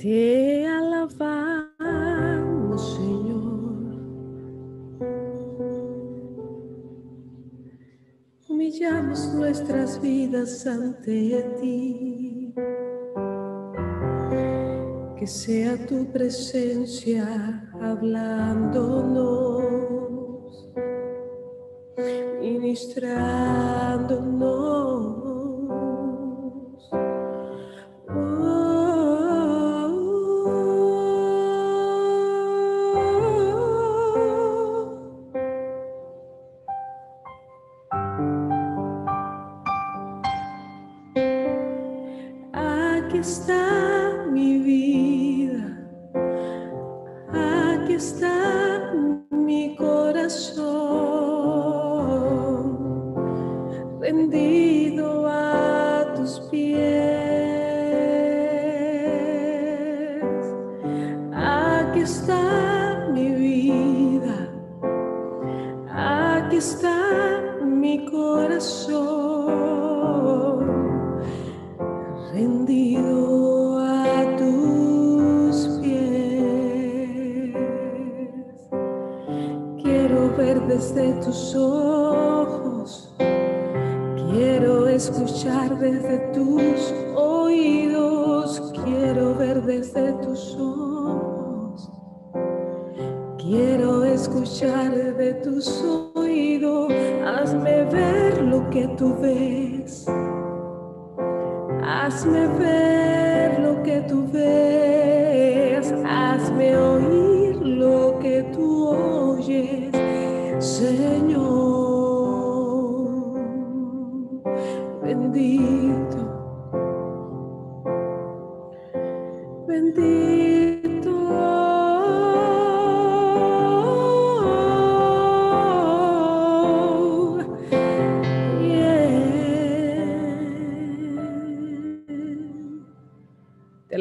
Te alabamos, Señor. Humillamos nuestras vidas ante ti. que sea tu presencia hablándonos.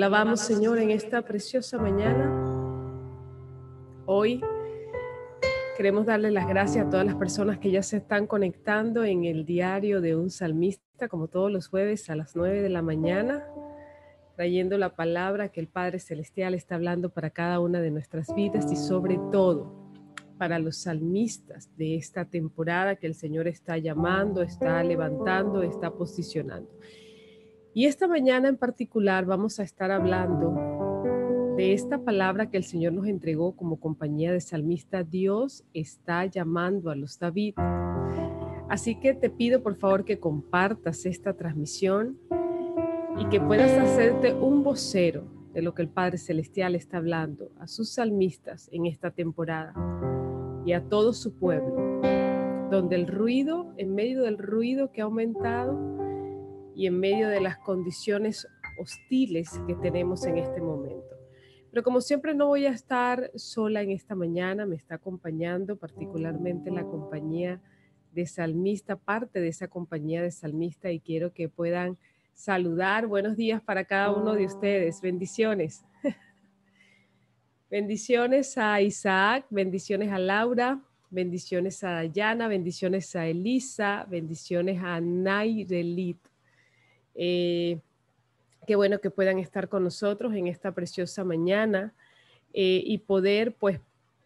vamos Señor, en esta preciosa mañana. Hoy queremos darle las gracias a todas las personas que ya se están conectando en el diario de un salmista, como todos los jueves a las 9 de la mañana, trayendo la palabra que el Padre Celestial está hablando para cada una de nuestras vidas y sobre todo para los salmistas de esta temporada que el Señor está llamando, está levantando, está posicionando. Y esta mañana en particular vamos a estar hablando de esta palabra que el Señor nos entregó como compañía de salmista. Dios está llamando a los David. Así que te pido por favor que compartas esta transmisión y que puedas hacerte un vocero de lo que el Padre Celestial está hablando a sus salmistas en esta temporada y a todo su pueblo, donde el ruido, en medio del ruido que ha aumentado, y en medio de las condiciones hostiles que tenemos en este momento. Pero como siempre no voy a estar sola en esta mañana, me está acompañando particularmente la compañía de salmista, parte de esa compañía de salmista y quiero que puedan saludar. Buenos días para cada uno de ustedes, bendiciones. bendiciones a Isaac, bendiciones a Laura, bendiciones a Dayana, bendiciones a Elisa, bendiciones a Nairelit eh, qué bueno que puedan estar con nosotros en esta preciosa mañana eh, y poder pues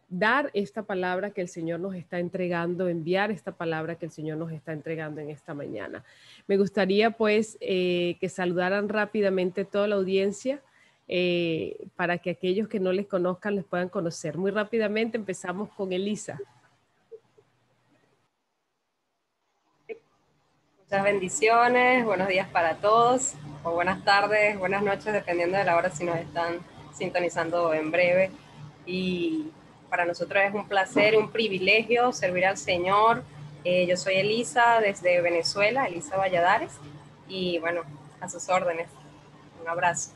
dar esta palabra que el Señor nos está entregando, enviar esta palabra que el Señor nos está entregando en esta mañana. Me gustaría pues eh, que saludaran rápidamente toda la audiencia para que aquellos que no les conozcan les puedan conocer. Muy rápidamente empezamos con Elisa. Muchas bendiciones, buenos días para todos, o buenas tardes, buenas noches, dependiendo de la hora si nos están sintonizando en breve. Y para nosotros es un placer, un privilegio servir al Señor. Eh, yo soy Elisa desde Venezuela, Elisa Valladares, y bueno, a sus órdenes. Un abrazo.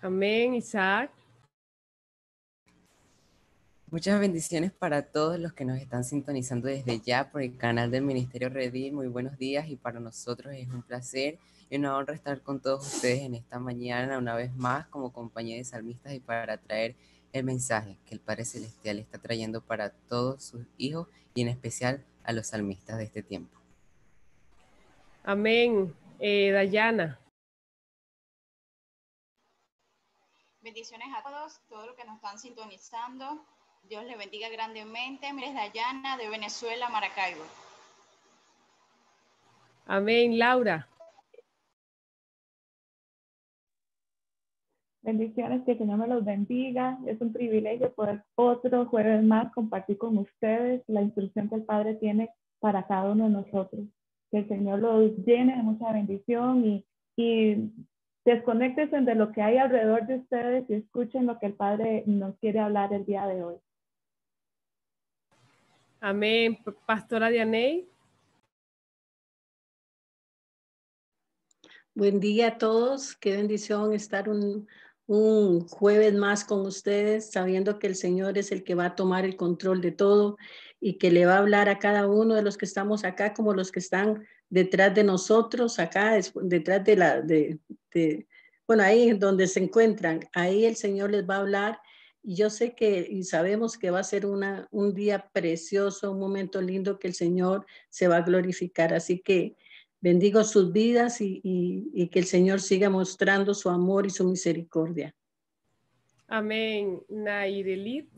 Amén, Isaac. Muchas bendiciones para todos los que nos están sintonizando desde ya por el canal del Ministerio Redil. Muy buenos días y para nosotros es un placer y una honra estar con todos ustedes en esta mañana una vez más como compañía de salmistas y para traer el mensaje que el Padre Celestial está trayendo para todos sus hijos y en especial a los salmistas de este tiempo. Amén. Eh, Dayana. Bendiciones a todos, todos los que nos están sintonizando. Dios le bendiga grandemente. Mires Dayana de Venezuela, Maracaibo. Amén, Laura. Bendiciones, que el Señor me los bendiga. Es un privilegio poder otro jueves más compartir con ustedes la instrucción que el Padre tiene para cada uno de nosotros. Que el Señor los llene de mucha bendición y, y de lo que hay alrededor de ustedes y escuchen lo que el Padre nos quiere hablar el día de hoy. Amén. Pastora Dianey. Buen día a todos. Qué bendición estar un, jueves más con ustedes, sabiendo que el Señor es el que va a tomar el control de todo y que le va a hablar a cada uno de los que estamos acá, como los que están detrás de nosotros, acá, detrás de la, bueno, ahí donde se encuentran, ahí el Señor les va a hablar y yo sé que y sabemos que va a ser una, un día precioso, un momento lindo que el Señor se va a glorificar. Así que bendigo sus vidas y, que el Señor siga mostrando su amor y su misericordia. Amén. Nairelit.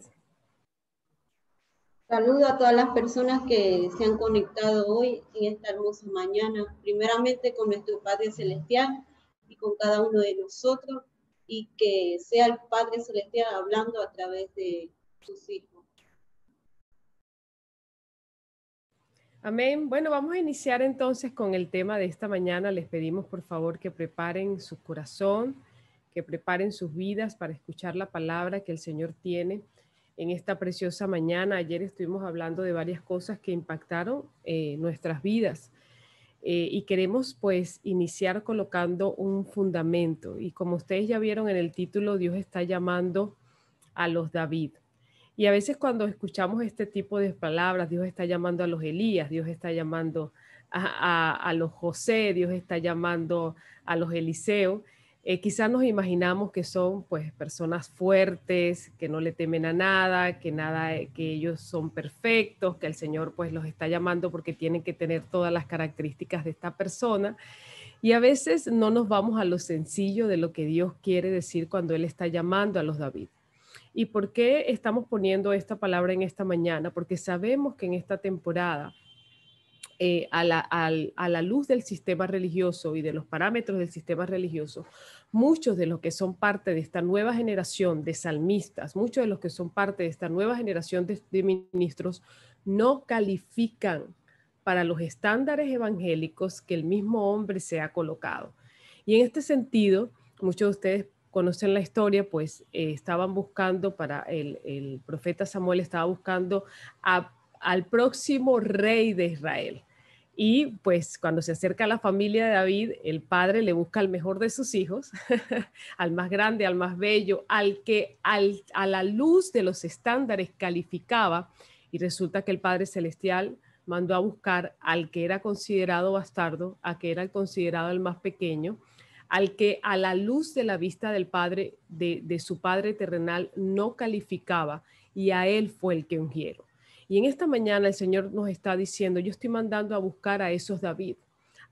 Saludo a todas las personas que se han conectado hoy en esta hermosa mañana, primeramente con nuestro Padre Celestial y con cada uno de nosotros y que sea el Padre Celestial hablando a través de sus hijos. Amén. Bueno, vamos a iniciar entonces con el tema de esta mañana. Les pedimos por favor que preparen su corazón, que preparen sus vidas para escuchar la palabra que el Señor tiene en esta preciosa mañana. Ayer estuvimos hablando de varias cosas que impactaron eh, nuestras vidas. Eh, y queremos pues iniciar colocando un fundamento. Y como ustedes ya vieron en el título, Dios está llamando a los David. Y a veces cuando escuchamos este tipo de palabras, Dios está llamando a los Elías, Dios está llamando a, a los José, Dios está llamando a los Eliseo, eh, quizás nos imaginamos que son pues personas fuertes, que no le temen a nada, que nada, eh, que ellos son perfectos, que el Señor pues los está llamando porque tienen que tener todas las características de esta persona. Y a veces no nos vamos a lo sencillo de lo que Dios quiere decir cuando Él está llamando a los David. ¿Y por qué estamos poniendo esta palabra en esta mañana? Porque sabemos que en esta temporada eh, a, la, luz del sistema religioso y de los parámetros del sistema religioso, muchos de los que son parte de esta nueva generación de salmistas, muchos de los que son parte de esta nueva generación de, ministros, no califican para los estándares evangélicos que el mismo hombre se ha colocado. Y en este sentido, muchos de ustedes conocen la historia, pues eh, estaban buscando para el, profeta Samuel, estaba buscando al próximo rey de Israel. Y pues cuando se acerca a la familia de David, el padre le busca al mejor de sus hijos, al más grande, al más bello, al que a la luz de los estándares calificaba. Y resulta que el Padre Celestial mandó a buscar al que era considerado bastardo, a que era considerado el más pequeño, al que a la luz de la vista del Padre, de, de su Padre terrenal, no calificaba, y a él fue el que ungieron. Y en esta mañana el Señor nos está diciendo, yo estoy mandando a buscar a esos David,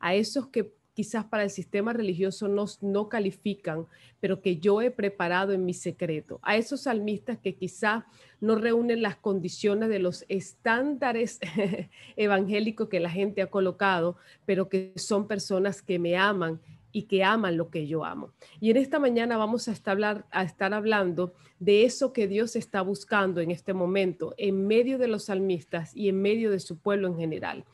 a esos que quizás para el sistema religioso no, no califican, pero que yo he preparado en mi secreto. A esos salmistas que quizás no reúnen las condiciones de los estándares evangélicos que la gente ha colocado, pero que son personas que me aman y que aman lo que yo amo. Y en esta mañana vamos a estar, hablando de eso que Dios está buscando en este momento, en medio de los salmistas y en medio de su pueblo en general.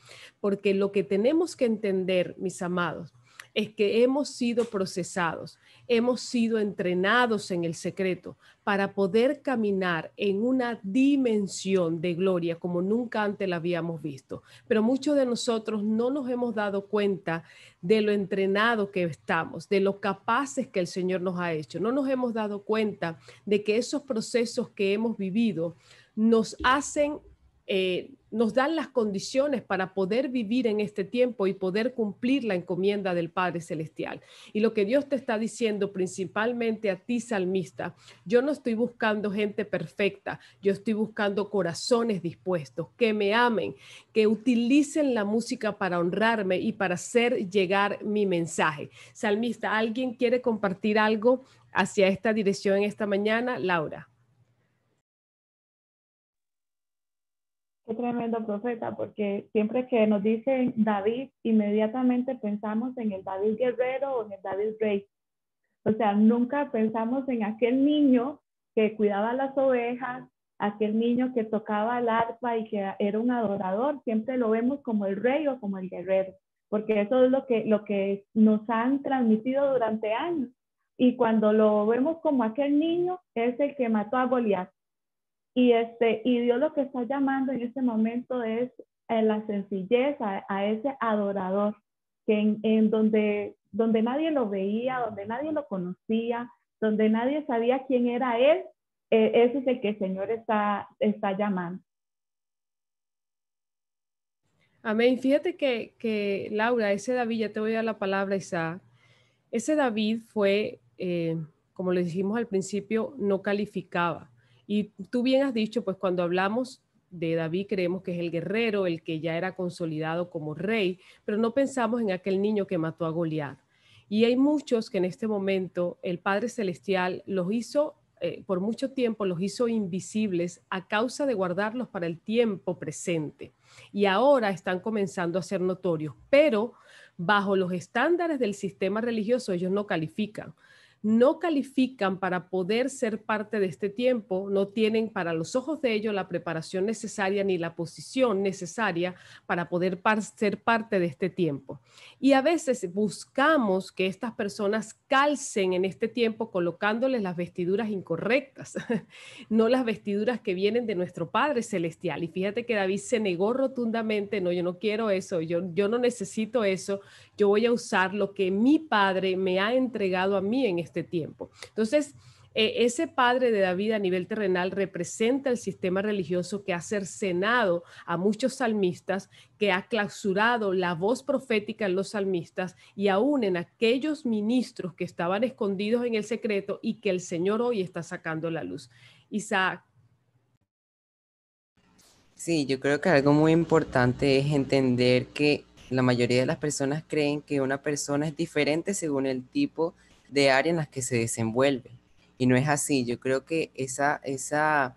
Porque lo que tenemos que entender, mis amados, es que hemos sido procesados, hemos sido entrenados en el secreto para poder caminar en una dimensión de gloria como nunca antes la habíamos visto. Pero muchos de nosotros no nos hemos dado cuenta de lo entrenado que estamos, de lo capaces que el Señor nos ha hecho. No nos hemos dado cuenta de que esos procesos que hemos vivido nos hacen... Eh, nos dan las condiciones para poder vivir en este tiempo y poder cumplir la encomienda del Padre Celestial. Y lo que Dios te está diciendo principalmente a ti, salmista, yo no estoy buscando gente perfecta, yo estoy buscando corazones dispuestos, que me amen, que utilicen la música para honrarme y para hacer llegar mi mensaje. Salmista, ¿alguien quiere compartir algo hacia esta dirección esta mañana? Laura. Qué tremendo profeta, porque siempre que nos dicen David, inmediatamente pensamos en el David guerrero o en el David rey. O sea, nunca pensamos en aquel niño que cuidaba las ovejas, aquel niño que tocaba el arpa y que era un adorador. Siempre lo vemos como el rey o como el guerrero, porque eso es lo que, lo que nos han transmitido durante años. Y cuando lo vemos como aquel niño, es el que mató a Goliat y, este, y Dios lo que está llamando en este momento es eh, la sencillez, a, ese adorador, que en, donde, donde nadie lo veía, donde nadie lo conocía, donde nadie sabía quién era Él, e, ese es el que el Señor está, está llamando. Amén. Fíjate que, Laura, ese David, ya te voy a dar la palabra, Isa Ese David fue, eh, como le dijimos al principio, no calificaba. Y tú bien has dicho, pues cuando hablamos de David creemos que es el guerrero, el que ya era consolidado como rey, pero no pensamos en aquel niño que mató a Goliat. Y hay muchos que en este momento el Padre Celestial los hizo, eh, por mucho tiempo los hizo invisibles a causa de guardarlos para el tiempo presente. Y ahora están comenzando a ser notorios, pero bajo los estándares del sistema religioso ellos no califican no califican para poder ser parte de este tiempo, no tienen para los ojos de ellos la preparación necesaria ni la posición necesaria para poder ser parte de este tiempo. Y a veces buscamos que estas personas calcen en este tiempo colocándoles las vestiduras incorrectas, no las vestiduras que vienen de nuestro Padre Celestial. Y fíjate que David se negó rotundamente, no, yo no quiero eso, yo, yo no necesito eso, yo voy a usar lo que mi Padre me ha entregado a mí en este tiempo. Entonces, eh, ese padre de David a nivel terrenal representa el sistema religioso que ha cercenado a muchos salmistas, que ha clausurado la voz profética en los salmistas y aún en aquellos ministros que estaban escondidos en el secreto y que el Señor hoy está sacando la luz. Isaac. Sí, yo creo que algo muy importante es entender que la mayoría de las personas creen que una persona es diferente según el tipo de área en las que se desenvuelve no es así. Yo creo que esa, esa,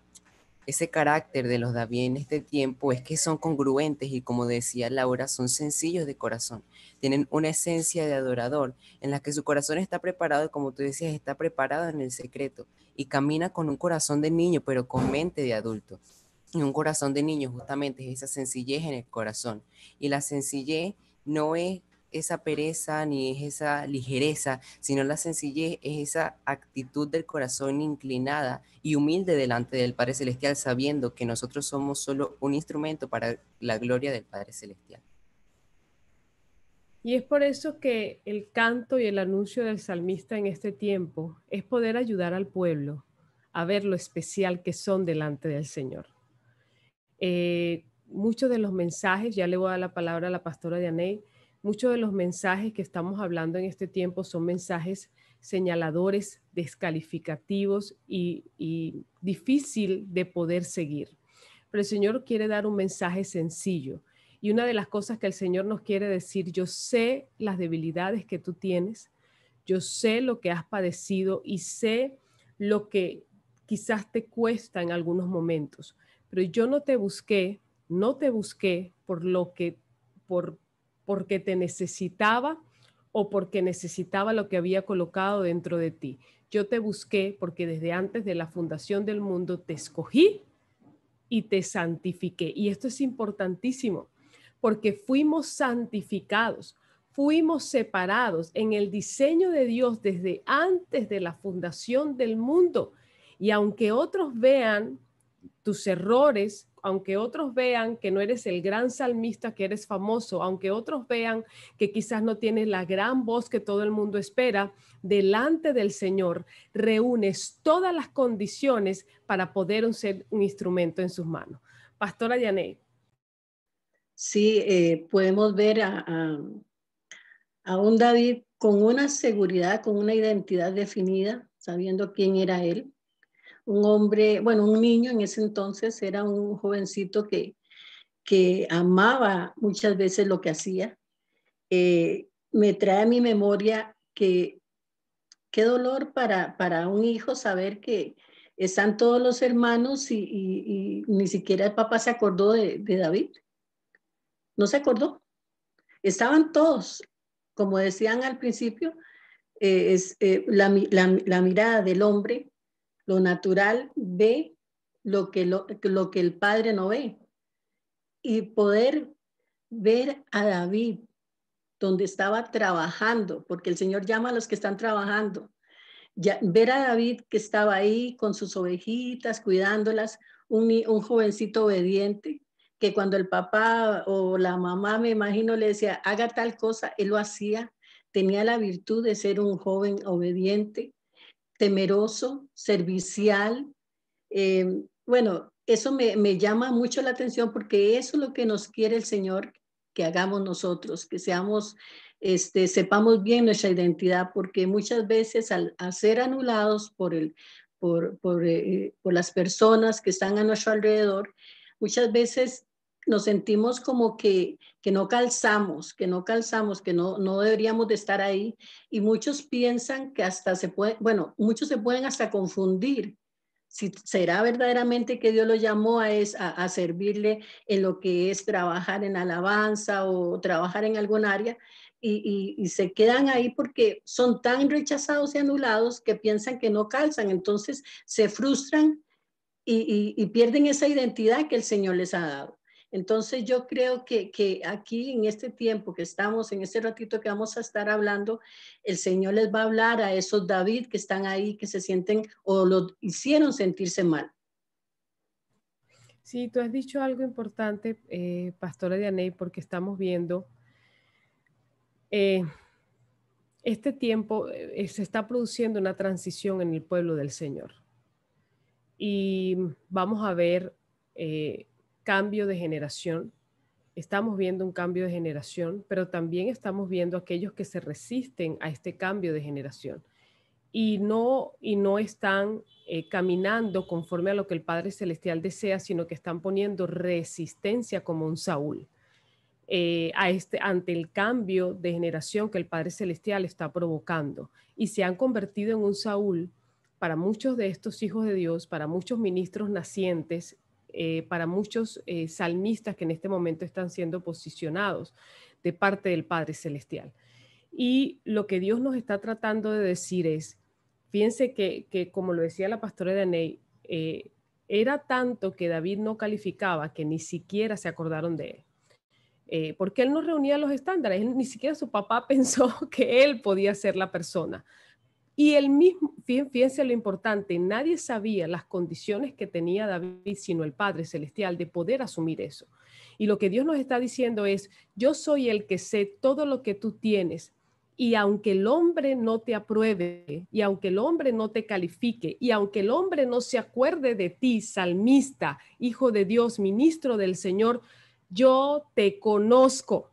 ese carácter de los David en este tiempo es que son congruentes y como decía Laura, son sencillos de corazón. Tienen una esencia de adorador en la que su corazón está preparado como tú decías, está preparado en el secreto y camina con un corazón de niño, pero con mente de adulto. Y un corazón de niño justamente es esa sencillez en el corazón. Y la sencillez no es esa pereza ni es esa ligereza, sino la sencillez es esa actitud del corazón inclinada y humilde delante del Padre Celestial, sabiendo que nosotros somos solo un instrumento para la gloria del Padre Celestial. Y es por eso que el canto y el anuncio del salmista en este tiempo es poder ayudar al pueblo a ver lo especial que son delante del Señor. Eh, muchos de los mensajes, ya le voy a dar la palabra a la pastora Dianey, Muchos de los mensajes que estamos hablando en este tiempo son mensajes señaladores, descalificativos y, difícil de poder seguir. Pero el Señor quiere dar un mensaje sencillo. Y una de las cosas que el Señor nos quiere decir, yo sé las debilidades que tú tienes, yo sé lo que has padecido y sé lo que quizás te cuesta en algunos momentos, pero yo no te busqué, no te busqué por lo que por porque te necesitaba o porque necesitaba lo que había colocado dentro de ti. Yo te busqué porque desde antes de la fundación del mundo te escogí y te santifiqué. Y esto es importantísimo, porque fuimos santificados, fuimos separados en el diseño de Dios desde antes de la fundación del mundo. Y aunque otros vean tus errores, aunque otros vean que no eres el gran salmista, que eres famoso, aunque otros vean que quizás no tienes la gran voz que todo el mundo espera, delante del Señor reúnes todas las condiciones para poder ser un instrumento en sus manos. Pastora Yané. Sí, eh, podemos ver a un David con una seguridad, con una identidad definida, sabiendo quién era él un hombre, bueno, un niño en ese entonces era un jovencito que, que amaba muchas veces lo que hacía. Eh, me trae a mi memoria que qué dolor para, para un hijo saber que están todos los hermanos y, ni siquiera el papá se acordó de, David. No se acordó. Estaban todos, como decían al principio, eh, es, eh, la, mirada del hombre lo natural ve lo que, lo, que el Padre no ve. Y poder ver a David donde estaba trabajando, porque el Señor llama a los que están trabajando. ver a David que estaba ahí con sus ovejitas, cuidándolas, un, un jovencito obediente, que cuando el papá o la mamá, me imagino, le decía, haga tal cosa, él lo hacía, tenía la virtud de ser un joven obediente, temeroso, servicial. Eh, bueno, eso me, me, llama mucho la atención porque eso es lo que nos quiere el Señor que hagamos nosotros, que seamos, este, sepamos bien nuestra identidad, porque muchas veces al, ser anulados por, el, por, por, eh, por las personas que están a nuestro alrededor, muchas veces nos sentimos como que, que no calzamos, que no calzamos, que no, no deberíamos de estar ahí. Y muchos piensan que hasta se puede, bueno, muchos se pueden hasta confundir si será verdaderamente que Dios lo llamó a, es, a, servirle en lo que es trabajar en alabanza o trabajar en algún área y, y, y, se quedan ahí porque son tan rechazados y anulados que piensan que no calzan, entonces se frustran y, y pierden esa identidad que el Señor les ha dado. Entonces yo creo que, que aquí en este tiempo que estamos, en este ratito que vamos a estar hablando, el Señor les va a hablar a esos David que están ahí, que se sienten o lo hicieron sentirse mal. Sí, tú has dicho algo importante, eh, Pastora Dianey, porque estamos viendo eh, este tiempo eh, se está produciendo una transición en el pueblo del Señor. Y vamos a ver cambio de generación. Estamos viendo un cambio de generación, pero también estamos viendo aquellos que se resisten a este cambio de generación y no, y no están eh, caminando conforme a lo que el Padre Celestial desea, sino que están poniendo resistencia como un Saúl eh, a este, ante el cambio de generación que el Padre Celestial está provocando. Y se han convertido en un Saúl para muchos de estos hijos de Dios, para muchos ministros nacientes eh, para muchos eh, salmistas que en este momento están siendo posicionados de parte del Padre Celestial. Y lo que Dios nos está tratando de decir es, piense que, como lo decía la pastora Daney, eh, era tanto que David no calificaba que ni siquiera se acordaron de él. porque él no reunía los estándares, ni siquiera su papá pensó que él podía ser la persona y el mismo, fíjense lo importante, nadie sabía las condiciones que tenía David, sino el Padre Celestial, de poder asumir eso. Y lo que Dios nos está diciendo es, yo soy el que sé todo lo que tú tienes. Y aunque el hombre no te apruebe, y aunque el hombre no te califique, y aunque el hombre no se acuerde de ti, salmista, hijo de Dios, ministro del Señor, yo te conozco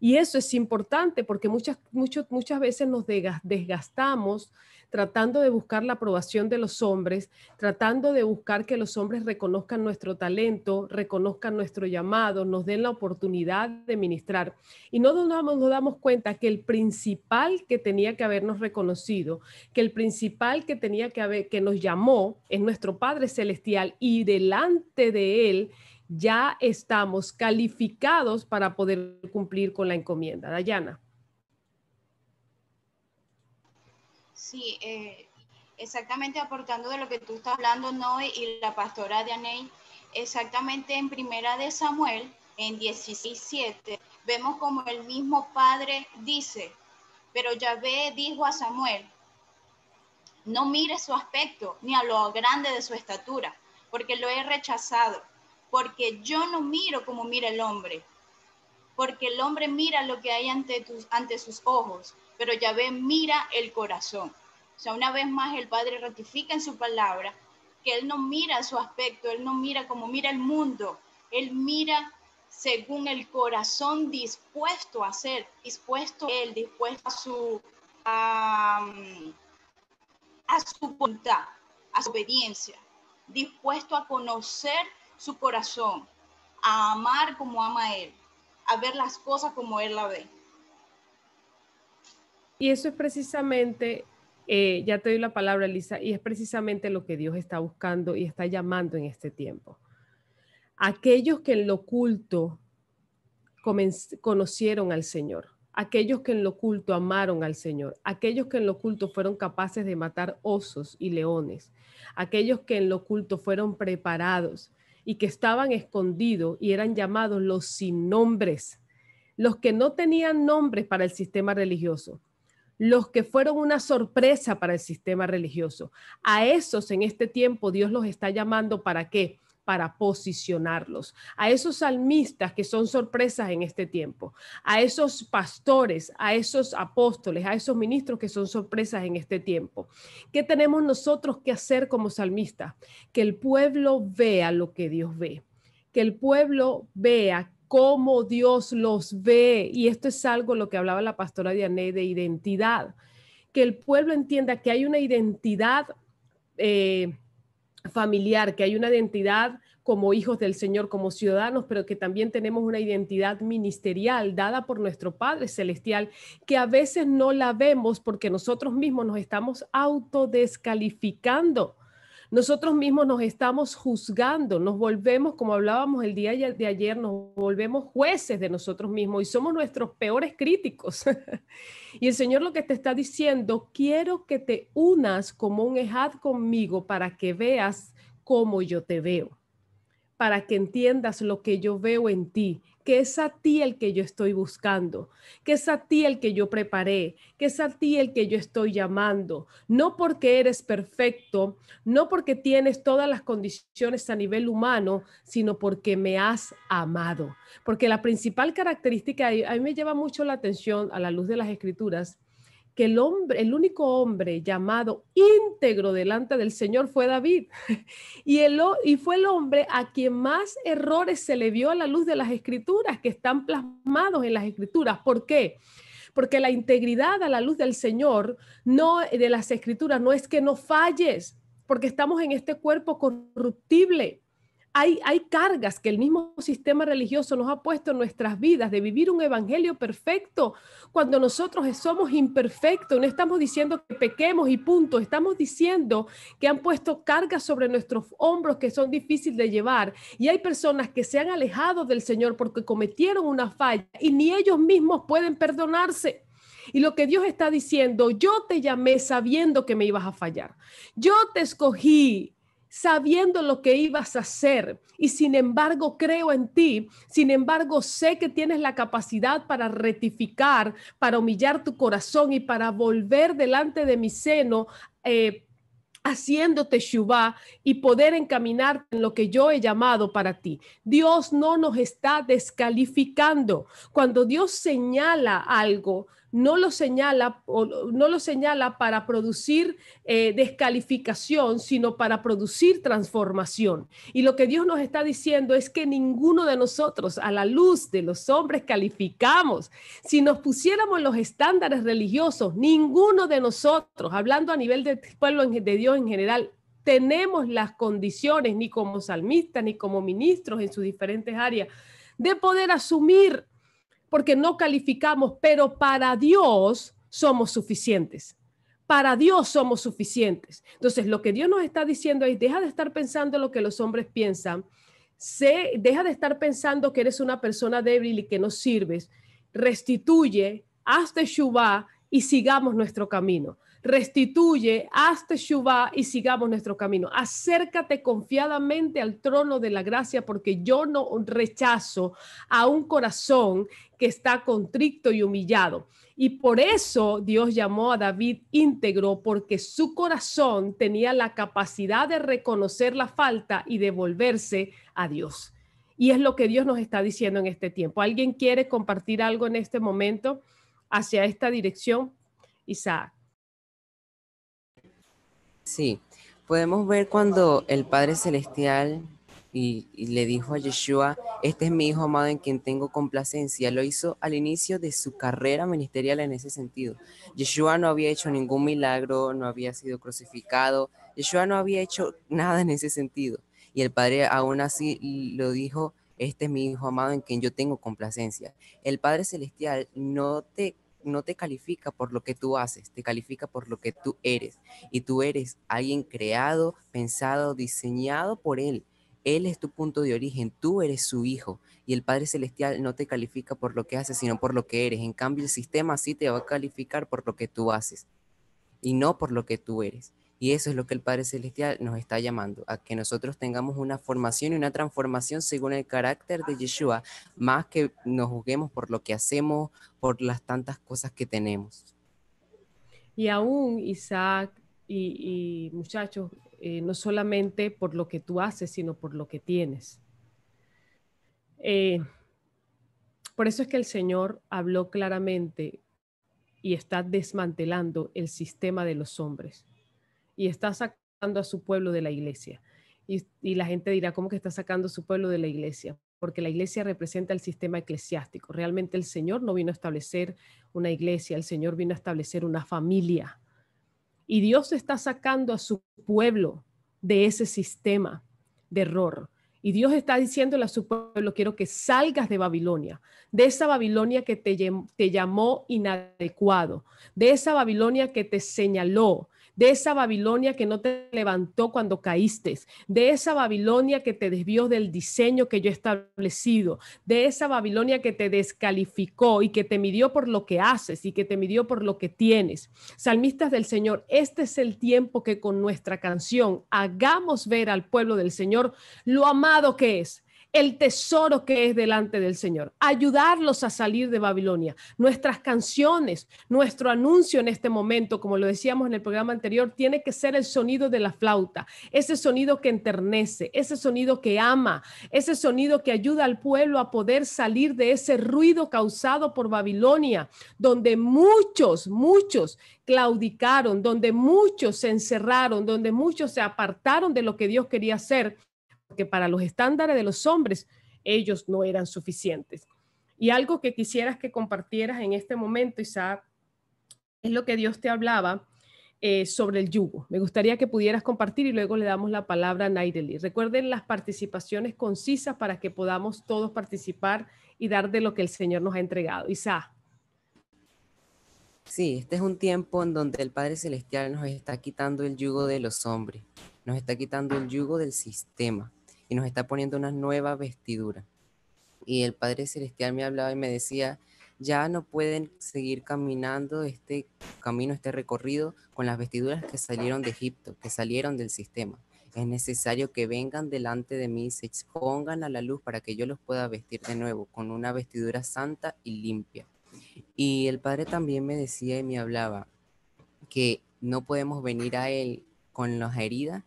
y eso es importante porque muchas, muchas veces nos desgastamos tratando de buscar la aprobación de los hombres, tratando de buscar que los hombres reconozcan nuestro talento, reconozcan nuestro llamado, nos den la oportunidad de ministrar. Y no nos damos, nos damos cuenta que el principal que tenía que habernos reconocido, que el principal que tenía que haber, que nos llamó, es nuestro Padre Celestial y delante de él ya estamos calificados para poder cumplir con la encomienda. Dayana. Sí, eh, exactamente aportando de lo que tú estás hablando, Noé, y la pastora Dianey, exactamente en Primera de Samuel, en 17, vemos como el mismo padre dice, pero Yahvé dijo a Samuel, no mire su aspecto ni a lo grande de su estatura, porque lo he rechazado porque yo no miro como mira el hombre, porque el hombre mira lo que hay ante, tus, ante sus ojos, pero Yahvé mira el corazón. O sea, una vez más el Padre ratifica en su palabra que Él no mira su aspecto, Él no mira como mira el mundo, Él mira según el corazón dispuesto a ser, dispuesto a Él, dispuesto a su, a su voluntad, a su obediencia, dispuesto a conocer su corazón, a amar como ama Él, a ver las cosas como Él la ve. Y eso es precisamente, eh, ya te doy la palabra, Lisa, y es precisamente lo que Dios está buscando y está llamando en este tiempo. Aquellos que en lo oculto conocieron al Señor, aquellos que en lo oculto amaron al Señor, aquellos que en lo oculto fueron capaces de matar osos y leones, aquellos que en lo oculto fueron preparados, y que estaban escondidos y eran llamados los sin nombres, los que no tenían nombres para el sistema religioso, los que fueron una sorpresa para el sistema religioso. A esos en este tiempo Dios los está llamando para qué? para posicionarlos, a esos salmistas que son sorpresas en este tiempo, a esos pastores, a esos apóstoles, a esos ministros que son sorpresas en este tiempo. ¿Qué tenemos nosotros que hacer como salmistas? Que el pueblo vea lo que Dios ve, que el pueblo vea cómo Dios los ve. Y esto es algo lo que hablaba la pastora Diane de identidad, que el pueblo entienda que hay una identidad. Eh, familiar, que hay una identidad como hijos del Señor, como ciudadanos, pero que también tenemos una identidad ministerial dada por nuestro Padre Celestial, que a veces no la vemos porque nosotros mismos nos estamos autodescalificando nosotros mismos nos estamos juzgando, nos volvemos, como hablábamos el día de ayer, nos volvemos jueces de nosotros mismos y somos nuestros peores críticos. y el Señor lo que te está diciendo, quiero que te unas como un ejad conmigo para que veas cómo yo te veo, para que entiendas lo que yo veo en ti, que es a ti el que yo estoy buscando, que es a ti el que yo preparé, que es a ti el que yo estoy llamando, no porque eres perfecto, no porque tienes todas las condiciones a nivel humano, sino porque me has amado. Porque la principal característica, a mí me lleva mucho la atención a la luz de las escrituras, el hombre, el único hombre llamado íntegro delante del Señor fue David. Y, el, y fue el hombre a quien más errores se le vio a la luz de las escrituras que están plasmados en las escrituras. ¿Por qué? Porque la integridad a la luz del Señor, no de las escrituras, no es que no falles, porque estamos en este cuerpo corruptible hay, cargas que el mismo sistema religioso nos ha puesto en nuestras vidas de vivir un evangelio perfecto cuando nosotros somos imperfectos. No estamos diciendo que pequemos y punto. Estamos diciendo que han puesto cargas sobre nuestros hombros que son difíciles de llevar. Y hay personas que se han alejado del Señor porque cometieron una falla y ni ellos mismos pueden perdonarse. Y lo que Dios está diciendo, yo te llamé sabiendo que me ibas a fallar. Yo te escogí sabiendo lo que ibas a hacer y sin embargo creo en ti, sin embargo sé que tienes la capacidad para retificar, para humillar tu corazón y para volver delante de mi seno. Eh, haciéndote Shubá y poder encaminar en lo que yo he llamado para ti. Dios no nos está descalificando. Cuando Dios señala algo, no lo señala, no lo señala para producir eh, descalificación, sino para producir transformación. Y lo que Dios nos está diciendo es que ninguno de nosotros a la luz de los hombres calificamos. Si nos pusiéramos los estándares religiosos, ninguno de nosotros, hablando a nivel del pueblo de Dios en general, tenemos las condiciones, ni como salmistas, ni como ministros en sus diferentes áreas, de poder asumir porque no calificamos, pero para Dios somos suficientes. Para Dios somos suficientes. Entonces, lo que Dios nos está diciendo es, deja de estar pensando lo que los hombres piensan, se, deja de estar pensando que eres una persona débil y que no sirves, restituye, de Shubá y sigamos nuestro camino restituye, hazte Shuvá y sigamos nuestro camino. Acércate confiadamente al trono de la gracia porque yo no rechazo a un corazón que está contrito y humillado. Y por eso Dios llamó a David íntegro, porque su corazón tenía la capacidad de reconocer la falta y devolverse a Dios. Y es lo que Dios nos está diciendo en este tiempo. ¿Alguien quiere compartir algo en este momento hacia esta dirección? Isaac. Sí, podemos ver cuando el Padre Celestial y, le dijo a Yeshua, este es mi hijo amado en quien tengo complacencia. Lo hizo al inicio de su carrera ministerial en ese sentido. Yeshua no había hecho ningún milagro, no había sido crucificado, Yeshua no había hecho nada en ese sentido. Y el Padre aún así lo dijo, este es mi hijo amado en quien yo tengo complacencia. El Padre Celestial no te no te califica por lo que tú haces, te califica por lo que tú eres. Y tú eres alguien creado, pensado, diseñado por Él. Él es tu punto de origen, tú eres su hijo y el Padre Celestial no te califica por lo que haces, sino por lo que eres. En cambio, el sistema sí te va a calificar por lo que tú haces y no por lo que tú eres. Y eso es lo que el Padre Celestial nos está llamando, a que nosotros tengamos una formación y una transformación según el carácter de Yeshua, más que nos juzguemos por lo que hacemos, por las tantas cosas que tenemos. Y aún, Isaac y, muchachos, eh, no solamente por lo que tú haces, sino por lo que tienes. Eh, por eso es que el Señor habló claramente y está desmantelando el sistema de los hombres y está sacando a su pueblo de la iglesia. Y, la gente dirá, ¿cómo que está sacando a su pueblo de la iglesia? Porque la iglesia representa el sistema eclesiástico. Realmente el Señor no vino a establecer una iglesia, el Señor vino a establecer una familia. Y Dios está sacando a su pueblo de ese sistema de error. Y Dios está diciéndole a su pueblo, quiero que salgas de Babilonia, de esa Babilonia que te, te llamó inadecuado, de esa Babilonia que te señaló, de esa Babilonia que no te levantó cuando caíste, de esa Babilonia que te desvió del diseño que yo he establecido, de esa Babilonia que te descalificó y que te midió por lo que haces y que te midió por lo que tienes. Salmistas del Señor, este es el tiempo que con nuestra canción hagamos ver al pueblo del Señor lo amado que es el tesoro que es delante del Señor, ayudarlos a salir de Babilonia. Nuestras canciones, nuestro anuncio en este momento, como lo decíamos en el programa anterior, tiene que ser el sonido de la flauta, ese sonido que enternece, ese sonido que ama, ese sonido que ayuda al pueblo a poder salir de ese ruido causado por Babilonia, donde muchos, muchos claudicaron, donde muchos se encerraron, donde muchos se apartaron de lo que Dios quería hacer porque para los estándares de los hombres ellos no eran suficientes. Y algo que quisieras que compartieras en este momento, Isa, es lo que Dios te hablaba eh, sobre el yugo. Me gustaría que pudieras compartir y luego le damos la palabra a Naideli Recuerden las participaciones concisas para que podamos todos participar y dar de lo que el Señor nos ha entregado. Isa. Sí, este es un tiempo en donde el Padre Celestial nos está quitando el yugo de los hombres, nos está quitando el yugo del sistema, y nos está poniendo una nueva vestidura. Y el Padre Celestial me hablaba y me decía, ya no pueden seguir caminando este camino, este recorrido con las vestiduras que salieron de Egipto, que salieron del sistema. Es necesario que vengan delante de mí, se expongan a la luz para que yo los pueda vestir de nuevo con una vestidura santa y limpia. Y el Padre también me decía y me hablaba que no podemos venir a Él con las heridas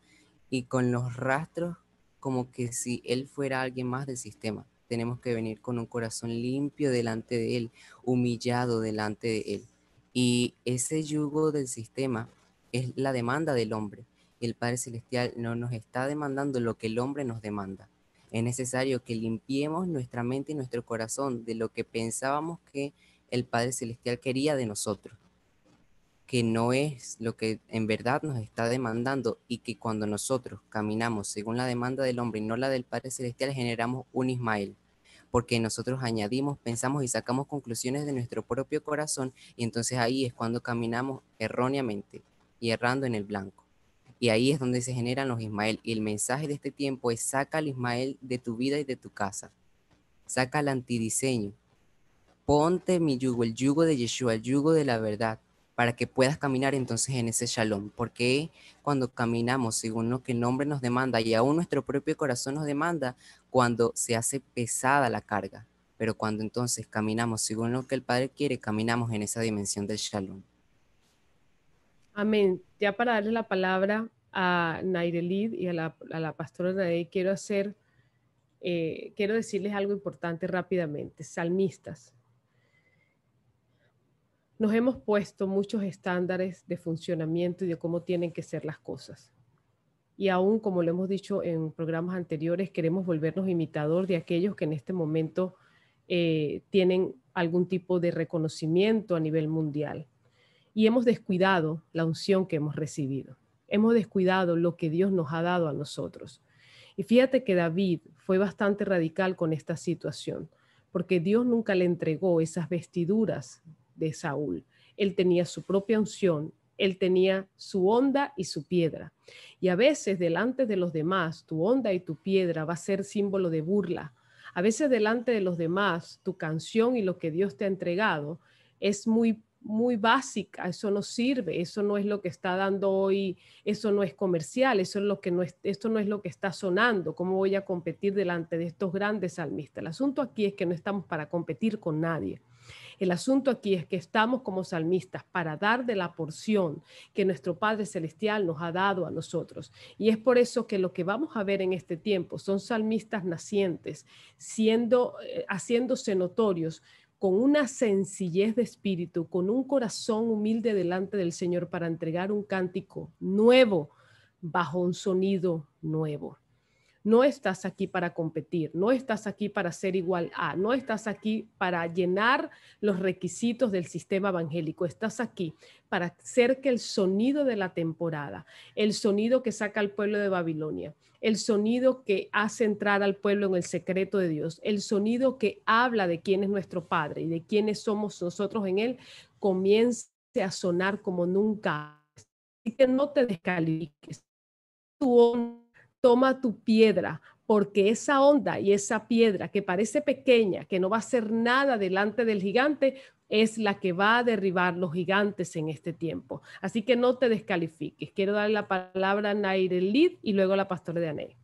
y con los rastros como que si Él fuera alguien más del sistema. Tenemos que venir con un corazón limpio delante de Él, humillado delante de Él. Y ese yugo del sistema es la demanda del hombre. El Padre Celestial no nos está demandando lo que el hombre nos demanda. Es necesario que limpiemos nuestra mente y nuestro corazón de lo que pensábamos que el Padre Celestial quería de nosotros que no es lo que en verdad nos está demandando y que cuando nosotros caminamos según la demanda del hombre y no la del Padre Celestial, generamos un Ismael, porque nosotros añadimos, pensamos y sacamos conclusiones de nuestro propio corazón y entonces ahí es cuando caminamos erróneamente y errando en el blanco. Y ahí es donde se generan los Ismael. Y el mensaje de este tiempo es saca al Ismael de tu vida y de tu casa. Saca el antidiseño. Ponte mi yugo, el yugo de Yeshua, el yugo de la verdad para que puedas caminar entonces en ese shalom. Porque cuando caminamos según lo que el nombre nos demanda y aún nuestro propio corazón nos demanda, cuando se hace pesada la carga, pero cuando entonces caminamos según lo que el Padre quiere, caminamos en esa dimensión del shalom. Amén. Ya para darle la palabra a Nairelid y a la, pastora Nadé, quiero hacer, eh, quiero decirles algo importante rápidamente. Salmistas nos hemos puesto muchos estándares de funcionamiento y de cómo tienen que ser las cosas. Y aún, como lo hemos dicho en programas anteriores, queremos volvernos imitador de aquellos que en este momento eh, tienen algún tipo de reconocimiento a nivel mundial. Y hemos descuidado la unción que hemos recibido. Hemos descuidado lo que Dios nos ha dado a nosotros. Y fíjate que David fue bastante radical con esta situación, porque Dios nunca le entregó esas vestiduras de Saúl. Él tenía su propia unción, él tenía su onda y su piedra. Y a veces delante de los demás, tu onda y tu piedra va a ser símbolo de burla. A veces delante de los demás, tu canción y lo que Dios te ha entregado es muy muy básica, eso no sirve, eso no es lo que está dando hoy, eso no es comercial, eso es lo que no es, esto no es lo que está sonando, ¿cómo voy a competir delante de estos grandes salmistas? El asunto aquí es que no estamos para competir con nadie. El asunto aquí es que estamos como salmistas para dar de la porción que nuestro Padre Celestial nos ha dado a nosotros. Y es por eso que lo que vamos a ver en este tiempo son salmistas nacientes, siendo, eh, haciéndose notorios con una sencillez de espíritu, con un corazón humilde delante del Señor para entregar un cántico nuevo bajo un sonido nuevo. No estás aquí para competir, no estás aquí para ser igual a, no estás aquí para llenar los requisitos del sistema evangélico, estás aquí para hacer que el sonido de la temporada, el sonido que saca al pueblo de Babilonia, el sonido que hace entrar al pueblo en el secreto de Dios, el sonido que habla de quién es nuestro Padre y de quiénes somos nosotros en Él, comience a sonar como nunca. Así que no te descalifiques. Tu toma tu piedra, porque esa onda y esa piedra que parece pequeña, que no va a hacer nada delante del gigante, es la que va a derribar los gigantes en este tiempo. Así que no te descalifiques. Quiero darle la palabra a Nair Elid y luego a la pastora de Ané.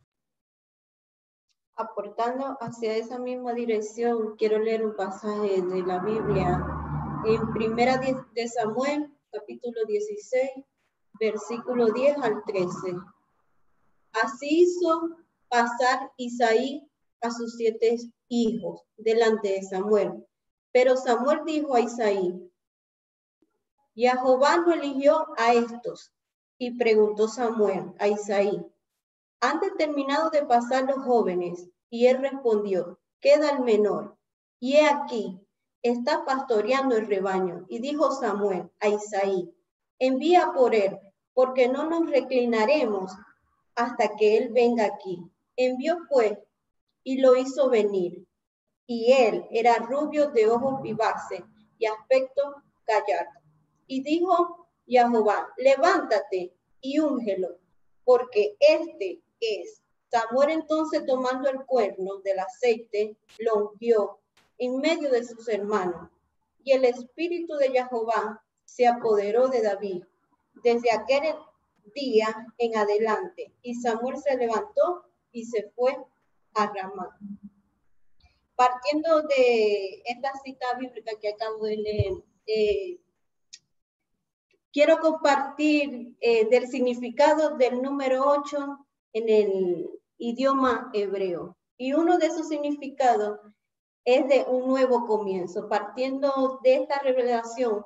Aportando hacia esa misma dirección, quiero leer un pasaje de la Biblia en Primera de Samuel, capítulo 16, versículo 10 al 13 Así hizo pasar Isaí a sus siete hijos delante de Samuel. Pero Samuel dijo a Isaí, y a Jehová no eligió a estos. Y preguntó Samuel a Isaí, ¿han determinado de pasar los jóvenes? Y él respondió, queda el menor. Y he aquí, está pastoreando el rebaño. Y dijo Samuel a Isaí, envía por él, porque no nos reclinaremos hasta que él venga aquí. Envió pues y lo hizo venir. Y él era rubio de ojos vivaces y aspecto gallardo. Y dijo Jehová, levántate y úngelo, porque este es. Samuel entonces tomando el cuerno del aceite, lo ungió en medio de sus hermanos. Y el espíritu de Jehová se apoderó de David desde aquel día en adelante. Y Samuel se levantó y se fue a Ramá. Partiendo de esta cita bíblica que acabo de leer, eh, quiero compartir eh, del significado del número 8 en el idioma hebreo. Y uno de esos significados es de un nuevo comienzo. Partiendo de esta revelación,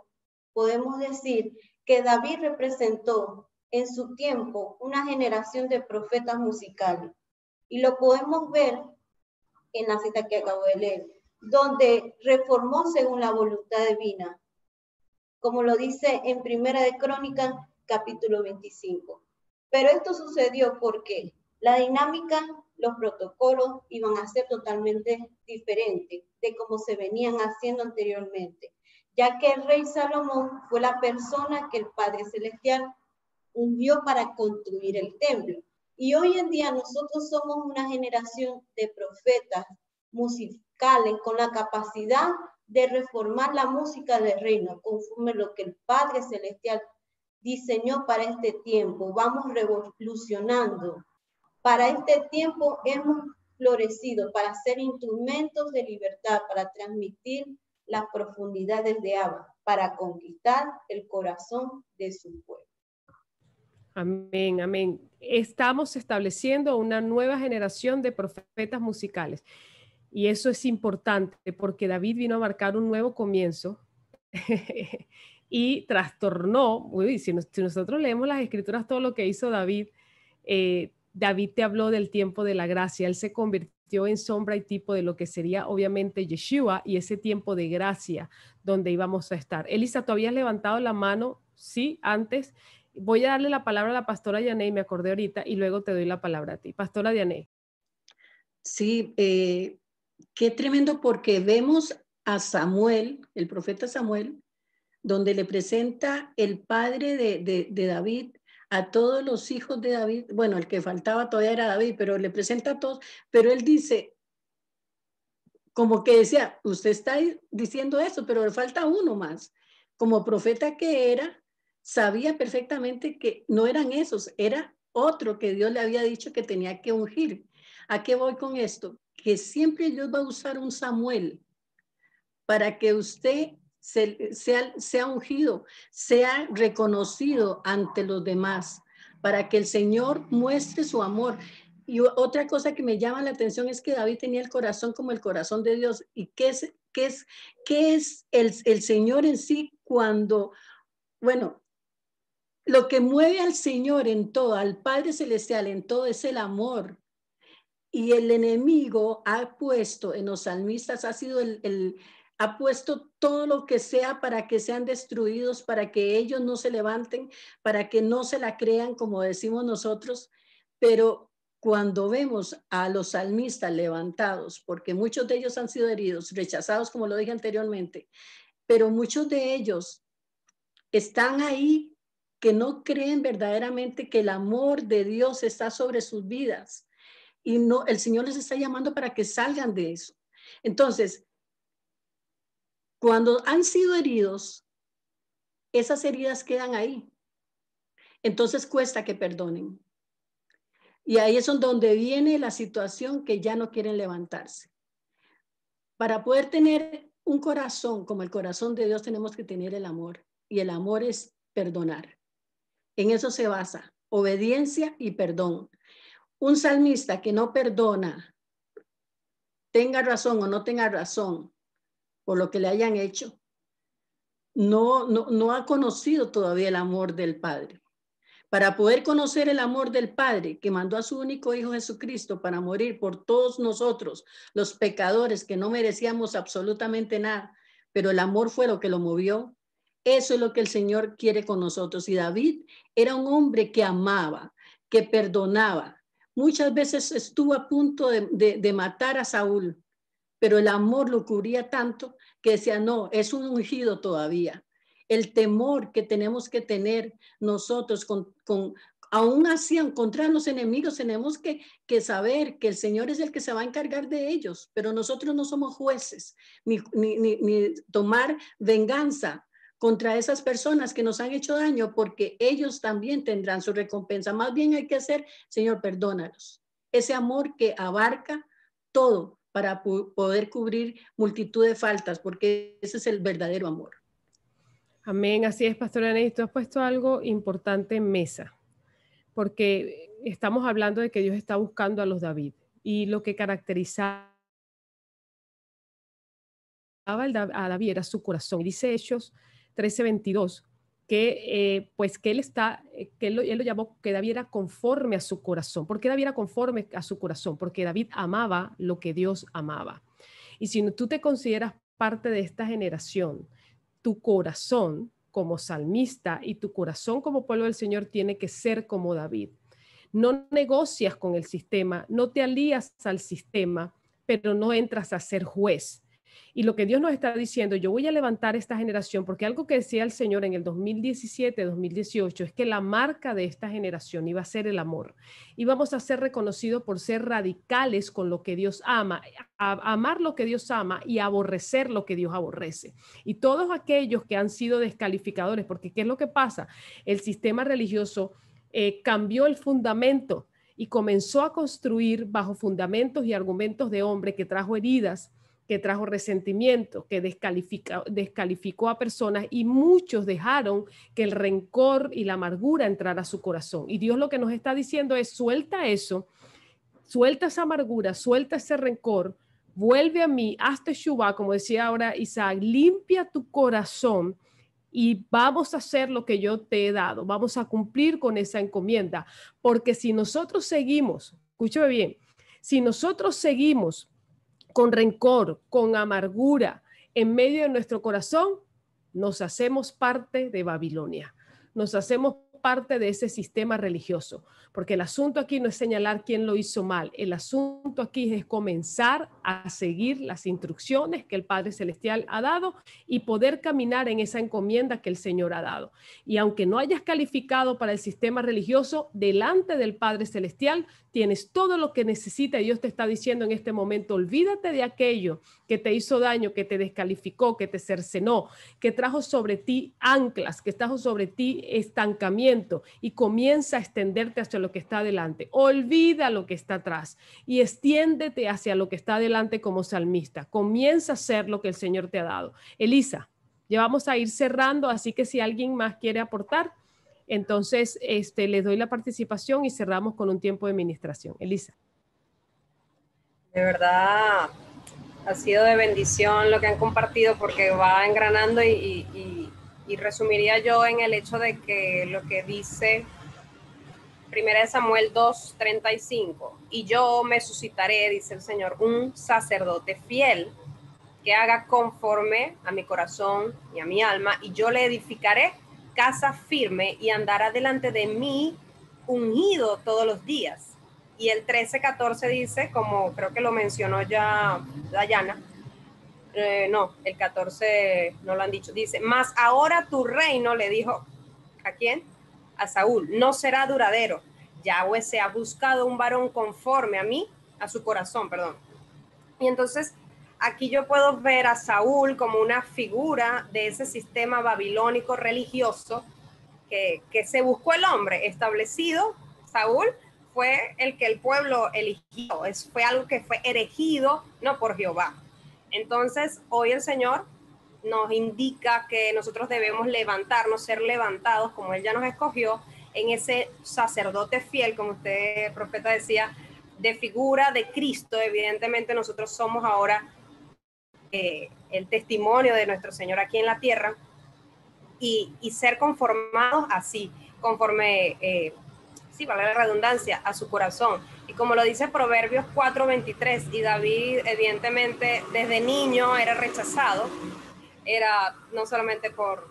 podemos decir que David representó en su tiempo una generación de profetas musicales. Y lo podemos ver en la cita que acabo de leer, donde reformó según la voluntad divina, como lo dice en Primera de Crónica, capítulo 25. Pero esto sucedió porque la dinámica, los protocolos iban a ser totalmente diferentes de como se venían haciendo anteriormente, ya que el rey Salomón fue la persona que el Padre Celestial ungió para construir el templo. Y hoy en día nosotros somos una generación de profetas musicales con la capacidad de reformar la música del reino conforme lo que el Padre Celestial diseñó para este tiempo. Vamos revolucionando. Para este tiempo hemos florecido para ser instrumentos de libertad, para transmitir las profundidades de agua, para conquistar el corazón de su pueblo. Amén, amén. Estamos estableciendo una nueva generación de profetas musicales. Y eso es importante porque David vino a marcar un nuevo comienzo y trastornó, si, nosotros leemos las escrituras, todo lo que hizo David, eh, David te habló del tiempo de la gracia, él se convirtió en sombra y tipo de lo que sería obviamente Yeshua y ese tiempo de gracia donde íbamos a estar. Elisa, ¿tú habías levantado la mano? Sí, antes voy a darle la palabra a la pastora Diane y me acordé ahorita y luego te doy la palabra a ti. Pastora Diane. Sí, eh, qué tremendo porque vemos a Samuel, el profeta Samuel, donde le presenta el padre de, David a todos los hijos de David. Bueno, el que faltaba todavía era David, pero le presenta a todos. Pero él dice, como que decía, usted está diciendo eso, pero le falta uno más. Como profeta que era, sabía perfectamente que no eran esos, era otro que Dios le había dicho que tenía que ungir. ¿A qué voy con esto? Que siempre Dios va a usar un Samuel para que usted sea, ungido, sea reconocido ante los demás, para que el Señor muestre su amor. Y otra cosa que me llama la atención es que David tenía el corazón como el corazón de Dios. ¿Y qué es, qué es, qué es el, el Señor en sí cuando, bueno, lo que mueve al Señor en todo, al Padre Celestial en todo, es el amor. Y el enemigo ha puesto en los salmistas, ha sido el, ha puesto todo lo que sea para que sean destruidos, para que ellos no se levanten, para que no se la crean, como decimos nosotros. Pero cuando vemos a los salmistas levantados, porque muchos de ellos han sido heridos, rechazados, como lo dije anteriormente, pero muchos de ellos están ahí que no creen verdaderamente que el amor de Dios está sobre sus vidas. Y no, el Señor les está llamando para que salgan de eso. Entonces, cuando han sido heridos, esas heridas quedan ahí. Entonces cuesta que perdonen. Y ahí es donde viene la situación que ya no quieren levantarse. Para poder tener un corazón como el corazón de Dios tenemos que tener el amor y el amor es perdonar. En eso se basa, obediencia y perdón. Un salmista que no perdona, tenga razón o no tenga razón por lo que le hayan hecho, no, no, ha conocido todavía el amor del Padre. Para poder conocer el amor del Padre que mandó a su único Hijo Jesucristo para morir por todos nosotros, los pecadores que no merecíamos absolutamente nada, pero el amor fue lo que lo movió, eso es lo que el Señor quiere con nosotros. Y David era un hombre que amaba, que perdonaba. Muchas veces estuvo a punto de, matar a Saúl, pero el amor lo cubría tanto que decía, no, es un ungido todavía. El temor que tenemos que tener nosotros con, aún así, contra los enemigos, tenemos que, saber que el Señor es el que se va a encargar de ellos, pero nosotros no somos jueces, ni tomar venganza contra esas personas que nos han hecho daño, porque ellos también tendrán su recompensa. Más bien hay que hacer, Señor, perdónalos. Ese amor que abarca todo para poder cubrir multitud de faltas, porque ese es el verdadero amor. Amén, así es, Pastora y Tú has puesto algo importante en mesa, porque estamos hablando de que Dios está buscando a los David y lo que caracterizaba a David era su corazón. Dice Hechos 13:22, que eh, pues que él está, eh, que él lo, él lo, llamó que David era conforme a su corazón. ¿Por qué David era conforme a su corazón? Porque David amaba lo que Dios amaba. Y si tú te consideras parte de esta generación, tu corazón como salmista y tu corazón como pueblo del Señor tiene que ser como David. No negocias con el sistema, no te alías al sistema, pero no entras a ser juez y lo que Dios nos está diciendo, yo voy a levantar esta generación, porque algo que decía el Señor en el 2017, 2018, es que la marca de esta generación iba a ser el amor. Íbamos a ser reconocidos por ser radicales con lo que Dios ama, amar lo que Dios ama y aborrecer lo que Dios aborrece. Y todos aquellos que han sido descalificadores, porque ¿qué es lo que pasa? El sistema religioso eh, cambió el fundamento y comenzó a construir bajo fundamentos y argumentos de hombre que trajo heridas que trajo resentimiento, que descalificó a personas y muchos dejaron que el rencor y la amargura entrara a su corazón. Y Dios lo que nos está diciendo es, suelta eso, suelta esa amargura, suelta ese rencor, vuelve a mí, hazte Shubá, como decía ahora Isaac, limpia tu corazón y vamos a hacer lo que yo te he dado, vamos a cumplir con esa encomienda, porque si nosotros seguimos, escúchame bien, si nosotros seguimos con rencor, con amargura, en medio de nuestro corazón, nos hacemos parte de Babilonia, nos hacemos parte de ese sistema religioso, porque el asunto aquí no es señalar quién lo hizo mal, el asunto aquí es comenzar a seguir las instrucciones que el Padre Celestial ha dado y poder caminar en esa encomienda que el Señor ha dado. Y aunque no hayas calificado para el sistema religioso, delante del Padre Celestial tienes todo lo que necesita. Dios te está diciendo en este momento, olvídate de aquello que te hizo daño, que te descalificó, que te cercenó, que trajo sobre ti anclas, que trajo sobre ti estancamiento y comienza a extenderte hacia lo que está adelante. olvida lo que está atrás y extiéndete hacia lo que está adelante como salmista. Comienza a hacer lo que el Señor te ha dado. Elisa, ya vamos a ir cerrando, así que si alguien más quiere aportar, entonces este, les doy la participación y cerramos con un tiempo de ministración. Elisa. De verdad, ha sido de bendición lo que han compartido porque va engranando y resumiría yo en el hecho de que lo que dice Primera de Samuel 235 Y yo me suscitaré, dice el Señor, un sacerdote fiel que haga conforme a mi corazón y a mi alma, y yo le edificaré casa firme y andará delante de mí ungido todos los días. Y el 13-14 dice, como creo que lo mencionó ya Dayana, eh, no, el 14 no lo han dicho, dice, más ahora tu reino, le dijo, ¿a quién? a Saúl, no será duradero. Yahweh se ha buscado un varón conforme a mí, a su corazón, perdón. Y entonces aquí yo puedo ver a Saúl como una figura de ese sistema babilónico religioso que, se buscó el hombre establecido. Saúl fue el que el pueblo eligió, es, fue algo que fue erigido no por Jehová. Entonces hoy el Señor nos indica que nosotros debemos levantarnos, ser levantados, como Él ya nos escogió, en ese sacerdote fiel, como usted, profeta, decía, de figura de Cristo. Evidentemente nosotros somos ahora eh, el testimonio de nuestro Señor aquí en la tierra y, ser conformados así, conforme, eh, sí, vale la redundancia, a su corazón. Y como lo dice Proverbios 4:23, y David evidentemente desde niño era rechazado, era no solamente por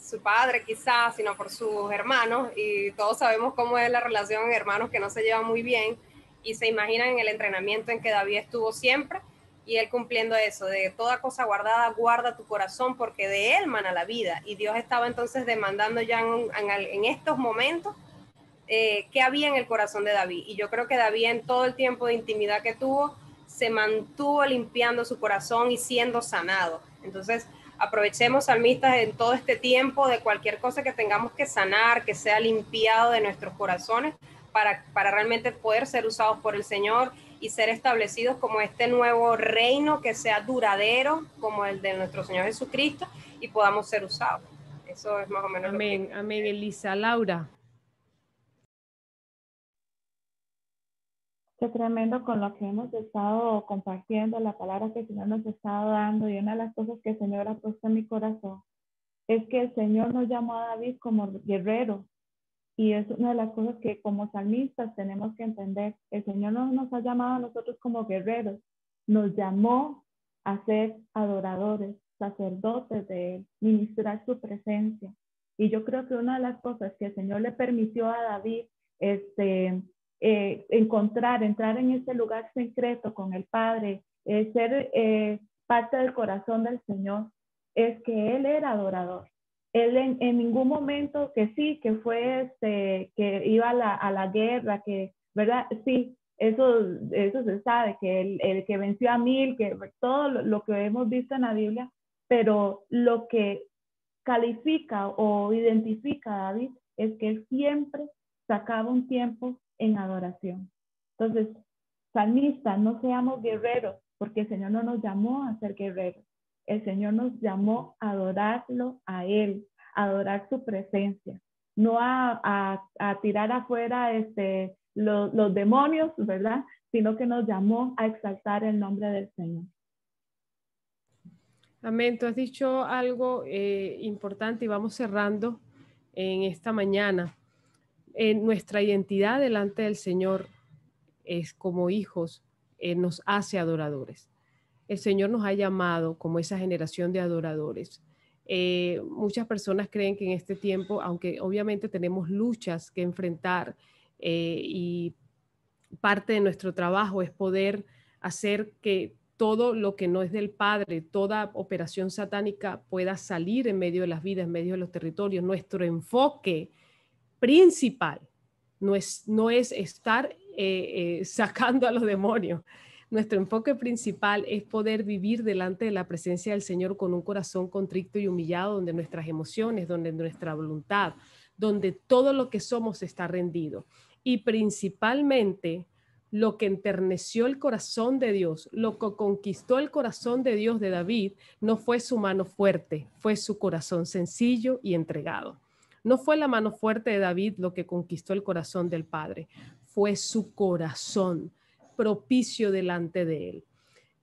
su padre quizás, sino por sus hermanos, y todos sabemos cómo es la relación hermanos que no se llevan muy bien, y se imaginan el entrenamiento en que David estuvo siempre, y él cumpliendo eso, de toda cosa guardada, guarda tu corazón, porque de él mana la vida, y Dios estaba entonces demandando ya en, estos momentos eh, qué había en el corazón de David, y yo creo que David en todo el tiempo de intimidad que tuvo, se mantuvo limpiando su corazón y siendo sanado entonces, aprovechemos, salmistas, en todo este tiempo de cualquier cosa que tengamos que sanar, que sea limpiado de nuestros corazones, para, realmente poder ser usados por el Señor y ser establecidos como este nuevo reino que sea duradero, como el de nuestro Señor Jesucristo, y podamos ser usados. Eso es más o menos. Amén, lo que... amén, Elisa. Laura. tremendo con lo que hemos estado compartiendo, la palabra que el Señor nos ha estado dando y una de las cosas que el Señor ha puesto en mi corazón es que el Señor nos llamó a David como guerrero y es una de las cosas que como salmistas tenemos que entender. El Señor no nos ha llamado a nosotros como guerreros, nos llamó a ser adoradores, sacerdotes de ministrar su presencia. Y yo creo que una de las cosas que el Señor le permitió a David este, eh, encontrar, entrar en ese lugar secreto con el Padre, ser eh, parte del corazón del Señor, es que Él era adorador. Él en, ningún momento que sí, que fue, este, que iba a la, guerra, que, ¿verdad? Sí, eso, eso se sabe, que el, el que venció a mil, que todo lo, lo que hemos visto en la Biblia, pero lo que califica o identifica a David es que él siempre sacaba un tiempo en adoración. Entonces, salmistas, no seamos guerreros, porque el Señor no nos llamó a ser guerreros. El Señor nos llamó a adorarlo a Él, a adorar su presencia, no a, tirar afuera este, los, demonios, ¿verdad? Sino que nos llamó a exaltar el nombre del Señor. Amén, tú has dicho algo eh, importante y vamos cerrando en esta mañana nuestra identidad delante del Señor es como hijos, eh, nos hace adoradores. El Señor nos ha llamado como esa generación de adoradores. Eh, muchas personas creen que en este tiempo, aunque obviamente tenemos luchas que enfrentar eh, y parte de nuestro trabajo es poder hacer que todo lo que no es del Padre, toda operación satánica pueda salir en medio de las vidas, en medio de los territorios. Nuestro enfoque principal no es, no es estar eh, eh, sacando a los demonios. Nuestro enfoque principal es poder vivir delante de la presencia del Señor con un corazón contrito y humillado, donde nuestras emociones, donde nuestra voluntad, donde todo lo que somos está rendido. Y principalmente lo que enterneció el corazón de Dios, lo que conquistó el corazón de Dios de David, no fue su mano fuerte, fue su corazón sencillo y entregado. No fue la mano fuerte de David lo que conquistó el corazón del Padre, fue su corazón propicio delante de él.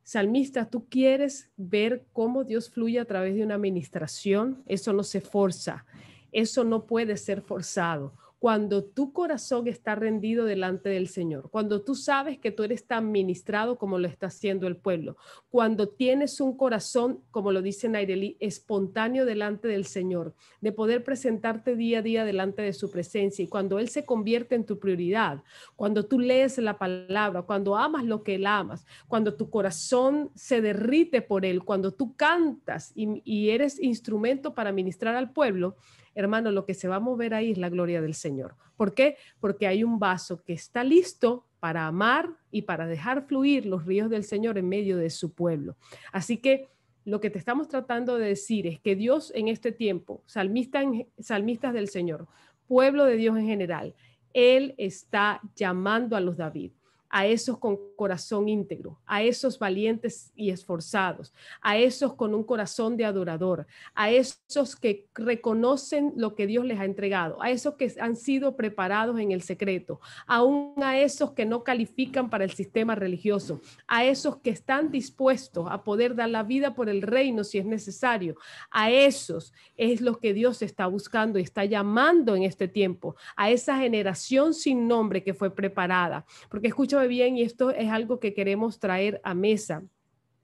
Salmista, tú quieres ver cómo Dios fluye a través de una administración, eso no se forza, eso no puede ser forzado cuando tu corazón está rendido delante del Señor, cuando tú sabes que tú eres tan ministrado como lo está haciendo el pueblo, cuando tienes un corazón, como lo dice Naireli, espontáneo delante del Señor, de poder presentarte día a día delante de su presencia y cuando Él se convierte en tu prioridad, cuando tú lees la palabra, cuando amas lo que Él amas, cuando tu corazón se derrite por Él, cuando tú cantas y, y eres instrumento para ministrar al pueblo, hermano, lo que se va a mover ahí es la gloria del Señor. ¿Por qué? Porque hay un vaso que está listo para amar y para dejar fluir los ríos del Señor en medio de su pueblo. Así que lo que te estamos tratando de decir es que Dios en este tiempo, salmista salmistas del Señor, pueblo de Dios en general, Él está llamando a los David a esos con corazón íntegro, a esos valientes y esforzados, a esos con un corazón de adorador, a esos que reconocen lo que Dios les ha entregado, a esos que han sido preparados en el secreto, aún a esos que no califican para el sistema religioso, a esos que están dispuestos a poder dar la vida por el reino si es necesario, a esos es lo que Dios está buscando y está llamando en este tiempo, a esa generación sin nombre que fue preparada, porque escucha bien, y esto es algo que queremos traer a mesa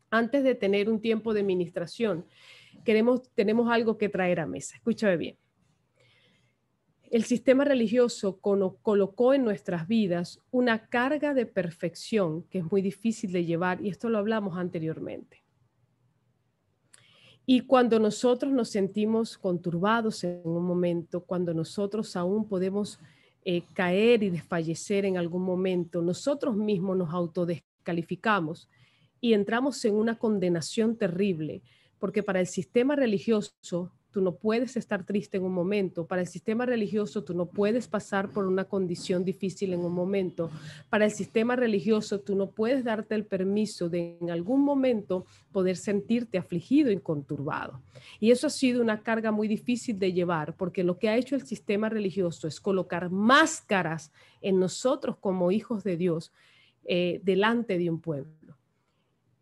antes de tener un tiempo de administración. Queremos, tenemos algo que traer a mesa. Escúchame bien. El sistema religioso colocó en nuestras vidas una carga de perfección que es muy difícil de llevar y esto lo hablamos anteriormente. Y cuando nosotros nos sentimos conturbados en un momento, cuando nosotros aún podemos eh, caer y desfallecer en algún momento, nosotros mismos nos autodescalificamos y entramos en una condenación terrible, porque para el sistema religioso tú no puedes estar triste en un momento. Para el sistema religioso, tú no puedes pasar por una condición difícil en un momento. Para el sistema religioso, tú no puedes darte el permiso de en algún momento poder sentirte afligido y conturbado. Y eso ha sido una carga muy difícil de llevar, porque lo que ha hecho el sistema religioso es colocar máscaras en nosotros como hijos de Dios eh, delante de un pueblo.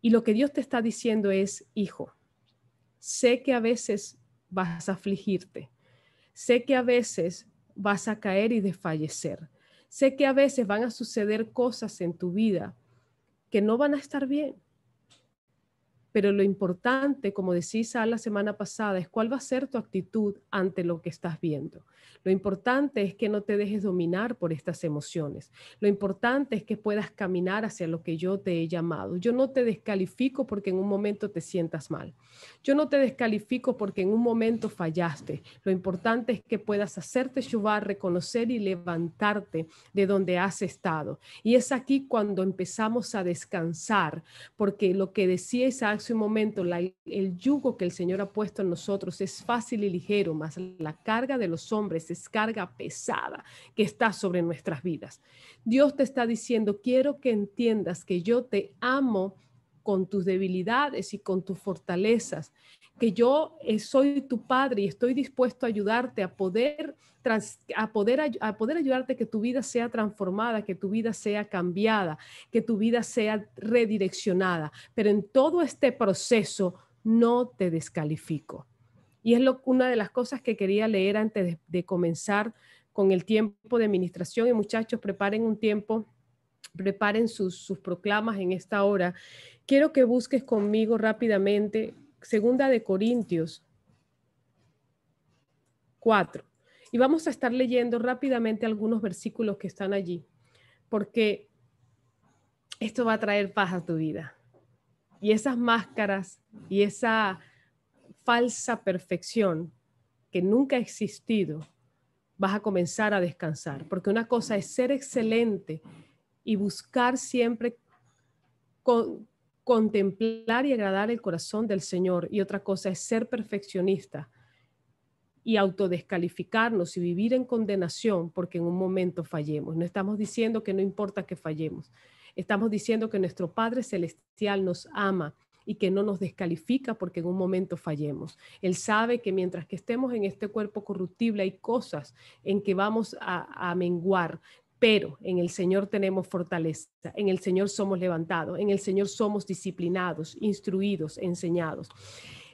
Y lo que Dios te está diciendo es, hijo, sé que a veces vas a afligirte. Sé que a veces vas a caer y desfallecer. Sé que a veces van a suceder cosas en tu vida que no van a estar bien pero lo importante, como decís a la semana pasada, es cuál va a ser tu actitud ante lo que estás viendo. Lo importante es que no te dejes dominar por estas emociones. Lo importante es que puedas caminar hacia lo que yo te he llamado. Yo no te descalifico porque en un momento te sientas mal. Yo no te descalifico porque en un momento fallaste. Lo importante es que puedas hacerte llevar, reconocer y levantarte de donde has estado. Y es aquí cuando empezamos a descansar, porque lo que decía Isaac un momento, el yugo que el Señor ha puesto en nosotros es fácil y ligero, mas la carga de los hombres es carga pesada que está sobre nuestras vidas. Dios te está diciendo, quiero que entiendas que yo te amo con tus debilidades y con tus fortalezas que yo eh, soy tu padre y estoy dispuesto a ayudarte a poder, a, poder, a poder ayudarte que tu vida sea transformada, que tu vida sea cambiada, que tu vida sea redireccionada. Pero en todo este proceso no te descalifico. Y es lo, una de las cosas que quería leer antes de, comenzar con el tiempo de administración. Y muchachos, preparen un tiempo preparen sus, sus proclamas en esta hora. Quiero que busques conmigo rápidamente Segunda de Corintios 4. Y vamos a estar leyendo rápidamente algunos versículos que están allí, porque esto va a traer paz a tu vida. Y esas máscaras y esa falsa perfección que nunca ha existido, vas a comenzar a descansar, porque una cosa es ser excelente y buscar siempre con, contemplar y agradar el corazón del Señor y otra cosa es ser perfeccionista y autodescalificarnos y vivir en condenación porque en un momento fallemos. No estamos diciendo que no importa que fallemos, estamos diciendo que nuestro Padre Celestial nos ama y que no nos descalifica porque en un momento fallemos. Él sabe que mientras que estemos en este cuerpo corruptible hay cosas en que vamos a, menguar, pero en el Señor tenemos fortaleza, en el Señor somos levantados, en el Señor somos disciplinados, instruidos, enseñados.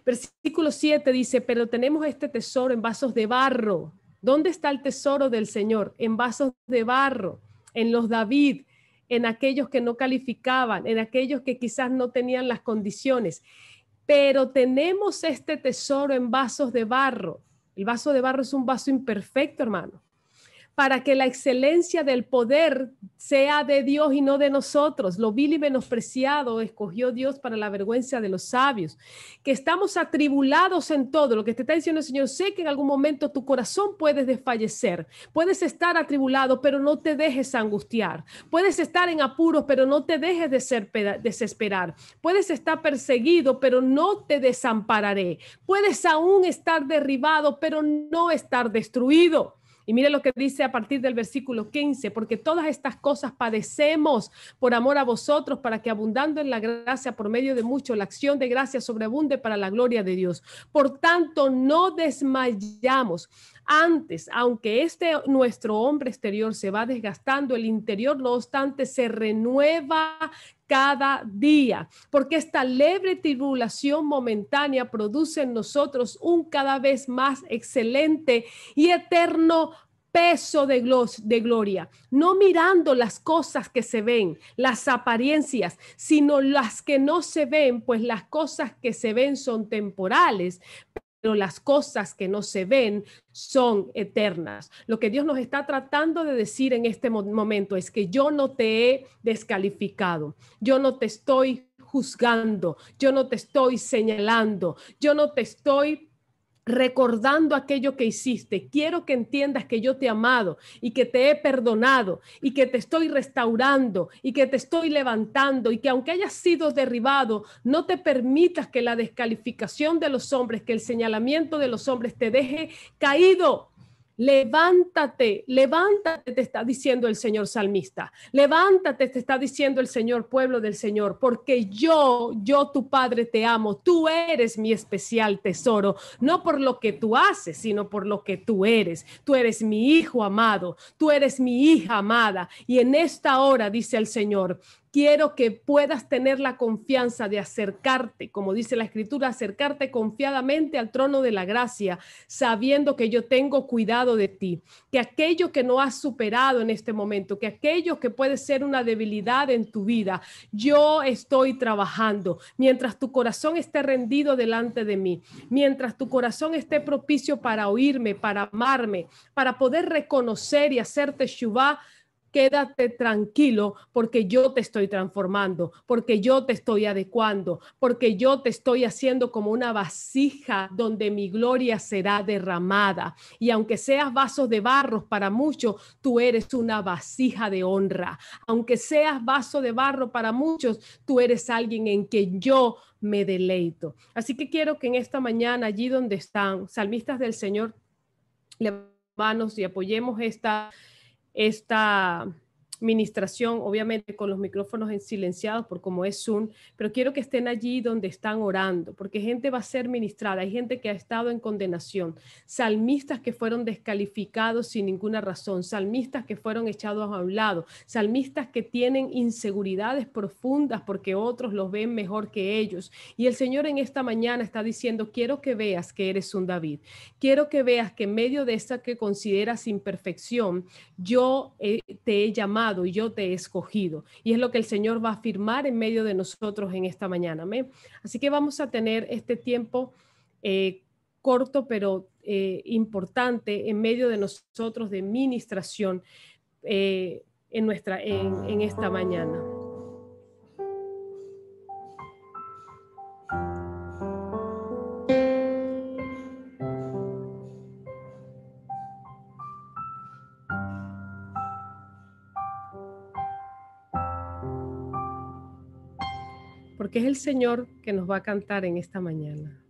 Versículo 7 dice, pero tenemos este tesoro en vasos de barro. ¿Dónde está el tesoro del Señor? En vasos de barro, en los David, en aquellos que no calificaban, en aquellos que quizás no tenían las condiciones. Pero tenemos este tesoro en vasos de barro. El vaso de barro es un vaso imperfecto, hermano para que la excelencia del poder sea de Dios y no de nosotros. Lo vil y menospreciado escogió Dios para la vergüenza de los sabios. Que estamos atribulados en todo. Lo que te está diciendo el Señor, sé que en algún momento tu corazón puede desfallecer. Puedes estar atribulado, pero no te dejes angustiar. Puedes estar en apuros, pero no te dejes de ser desesperar. Puedes estar perseguido, pero no te desampararé. Puedes aún estar derribado, pero no estar destruido. Y mire lo que dice a partir del versículo 15, porque todas estas cosas padecemos por amor a vosotros, para que abundando en la gracia por medio de mucho, la acción de gracia sobreabunde para la gloria de Dios. Por tanto, no desmayamos. Antes, aunque este nuestro hombre exterior se va desgastando, el interior, no obstante, se renueva cada día, porque esta leve tribulación momentánea produce en nosotros un cada vez más excelente y eterno peso de, de, gloria, no mirando las cosas que se ven, las apariencias, sino las que no se ven, pues las cosas que se ven son temporales, pero las cosas que no se ven son eternas. Lo que Dios nos está tratando de decir en este momento es que yo no te he descalificado, yo no te estoy juzgando, yo no te estoy señalando, yo no te estoy recordando aquello que hiciste. Quiero que entiendas que yo te he amado y que te he perdonado y que te estoy restaurando y que te estoy levantando y que aunque hayas sido derribado, no te permitas que la descalificación de los hombres, que el señalamiento de los hombres te deje caído Levántate, levántate, te está diciendo el Señor salmista. Levántate, te está diciendo el Señor pueblo del Señor, porque yo, yo tu Padre te amo. Tú eres mi especial tesoro, no por lo que tú haces, sino por lo que tú eres. Tú eres mi hijo amado, tú eres mi hija amada. Y en esta hora, dice el Señor, quiero que puedas tener la confianza de acercarte, como dice la escritura, acercarte confiadamente al trono de la gracia, sabiendo que yo tengo cuidado de ti, que aquello que no has superado en este momento, que aquello que puede ser una debilidad en tu vida, yo estoy trabajando. Mientras tu corazón esté rendido delante de mí, mientras tu corazón esté propicio para oírme, para amarme, para poder reconocer y hacerte Shuvah, quédate tranquilo porque yo te estoy transformando, porque yo te estoy adecuando, porque yo te estoy haciendo como una vasija donde mi gloria será derramada. Y aunque seas vasos de barro para muchos, tú eres una vasija de honra. Aunque seas vaso de barro para muchos, tú eres alguien en que yo me deleito. Así que quiero que en esta mañana, allí donde están, salmistas del Señor, le manos y apoyemos esta esta ministración, obviamente con los micrófonos en silenciados por como es Zoom, pero quiero que estén allí donde están orando, porque gente va a ser ministrada, hay gente que ha estado en condenación, salmistas que fueron descalificados sin ninguna razón, salmistas que fueron echados a un lado, salmistas que tienen inseguridades profundas porque otros los ven mejor que ellos. Y el Señor en esta mañana está diciendo, quiero que veas que eres un David, quiero que veas que en medio de esa que consideras imperfección, yo eh, te he llamado y yo te he escogido. Y es lo que el Señor va a afirmar en medio de nosotros en esta mañana. Así que vamos a tener este tiempo eh, corto, pero eh, importante en medio de nosotros de ministración eh, en, nuestra, en esta mañana. que es el Señor que nos va a cantar en esta mañana.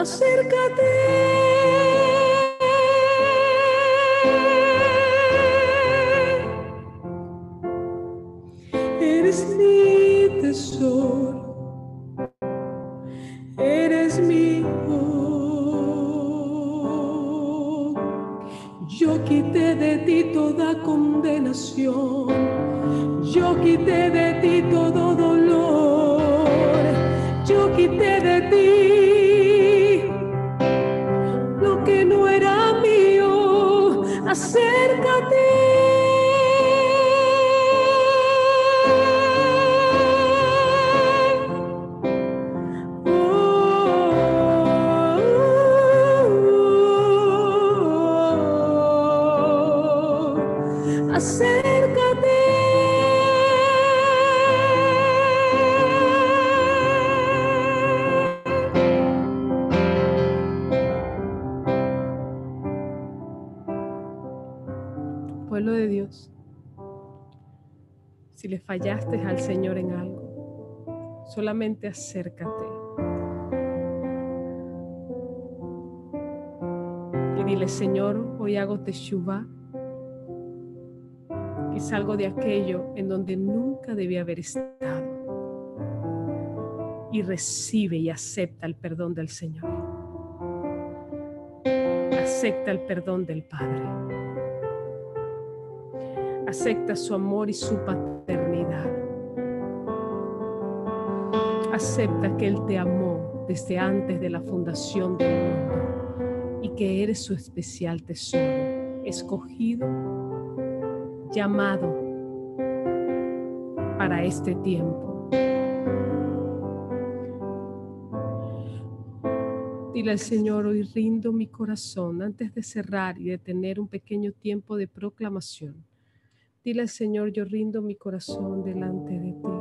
acércate. solamente acércate. Y dile, Señor, hoy hago teshuva y salgo de aquello en donde nunca debí haber estado. Y recibe y acepta el perdón del Señor. Acepta el perdón del Padre. Acepta su amor y su paternidad Acepta que Él te amó desde antes de la fundación del mundo y que eres su especial tesoro, escogido, llamado para este tiempo. Dile al Señor, hoy rindo mi corazón antes de cerrar y de tener un pequeño tiempo de proclamación. Dile al Señor, yo rindo mi corazón delante de ti.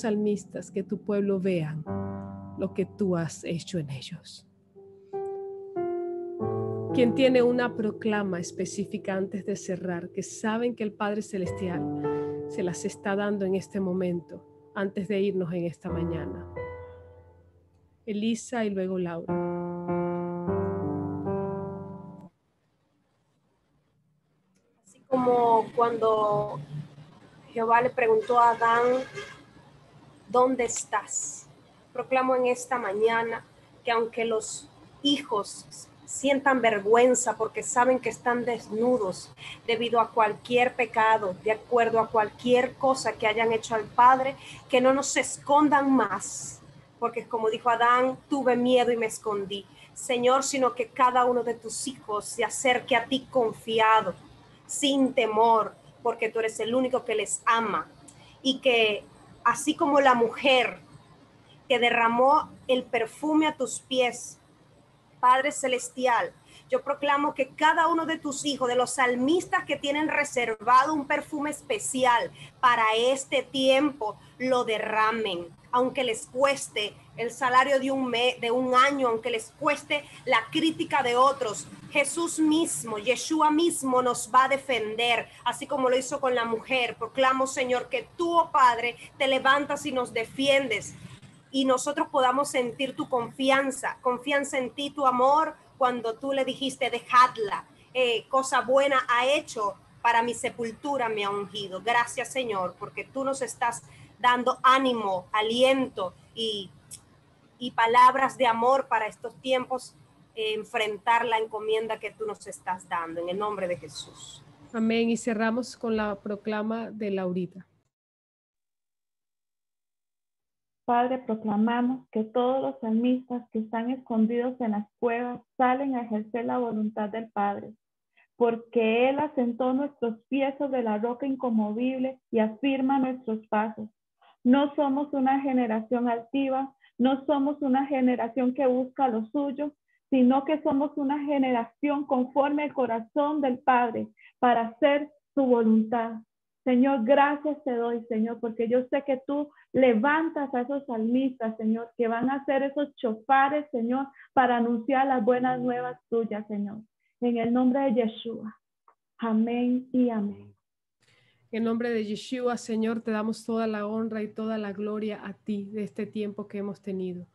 salmistas, que tu pueblo vean lo que tú has hecho en ellos. Quien tiene una proclama específica antes de cerrar, que saben que el Padre Celestial se las está dando en este momento, antes de irnos en esta mañana. Elisa y luego Laura. así como cuando Jehová le preguntó a Adán ¿dónde estás? Proclamo en esta mañana que aunque los hijos sientan vergüenza porque saben que están desnudos debido a cualquier pecado, de acuerdo a cualquier cosa que hayan hecho al Padre, que no nos escondan más, porque como dijo Adán, tuve miedo y me escondí. Señor, sino que cada uno de tus hijos se acerque a ti confiado, sin temor, porque tú eres el único que les ama y que así como la mujer que derramó el perfume a tus pies. Padre Celestial, yo proclamo que cada uno de tus hijos, de los salmistas que tienen reservado un perfume especial para este tiempo, lo derramen, aunque les cueste el salario de un, mes, de un año, aunque les cueste la crítica de otros. Jesús mismo, Yeshua mismo nos va a defender, así como lo hizo con la mujer. Proclamo, Señor, que tú, oh Padre, te levantas y nos defiendes y nosotros podamos sentir tu confianza, confianza en ti, tu amor, cuando tú le dijiste, dejadla, eh, cosa buena ha hecho, para mi sepultura me ha ungido. Gracias Señor, porque tú nos estás dando ánimo, aliento y, y palabras de amor para estos tiempos, eh, enfrentar la encomienda que tú nos estás dando, en el nombre de Jesús. Amén. Y cerramos con la proclama de Laurita. Padre, proclamamos que todos los salmistas que están escondidos en las cuevas salen a ejercer la voluntad del Padre, porque Él asentó nuestros pies sobre la roca incomovible y afirma nuestros pasos. No somos una generación altiva, no somos una generación que busca lo suyo, sino que somos una generación conforme al corazón del Padre para hacer su voluntad. Señor, gracias te doy, Señor, porque yo sé que tú levantas a esos salmistas, Señor, que van a ser esos chofares, Señor, para anunciar las buenas nuevas tuyas, Señor. En el nombre de Yeshua. Amén y amén. En nombre de Yeshua, Señor, te damos toda la honra y toda la gloria a ti de este tiempo que hemos tenido.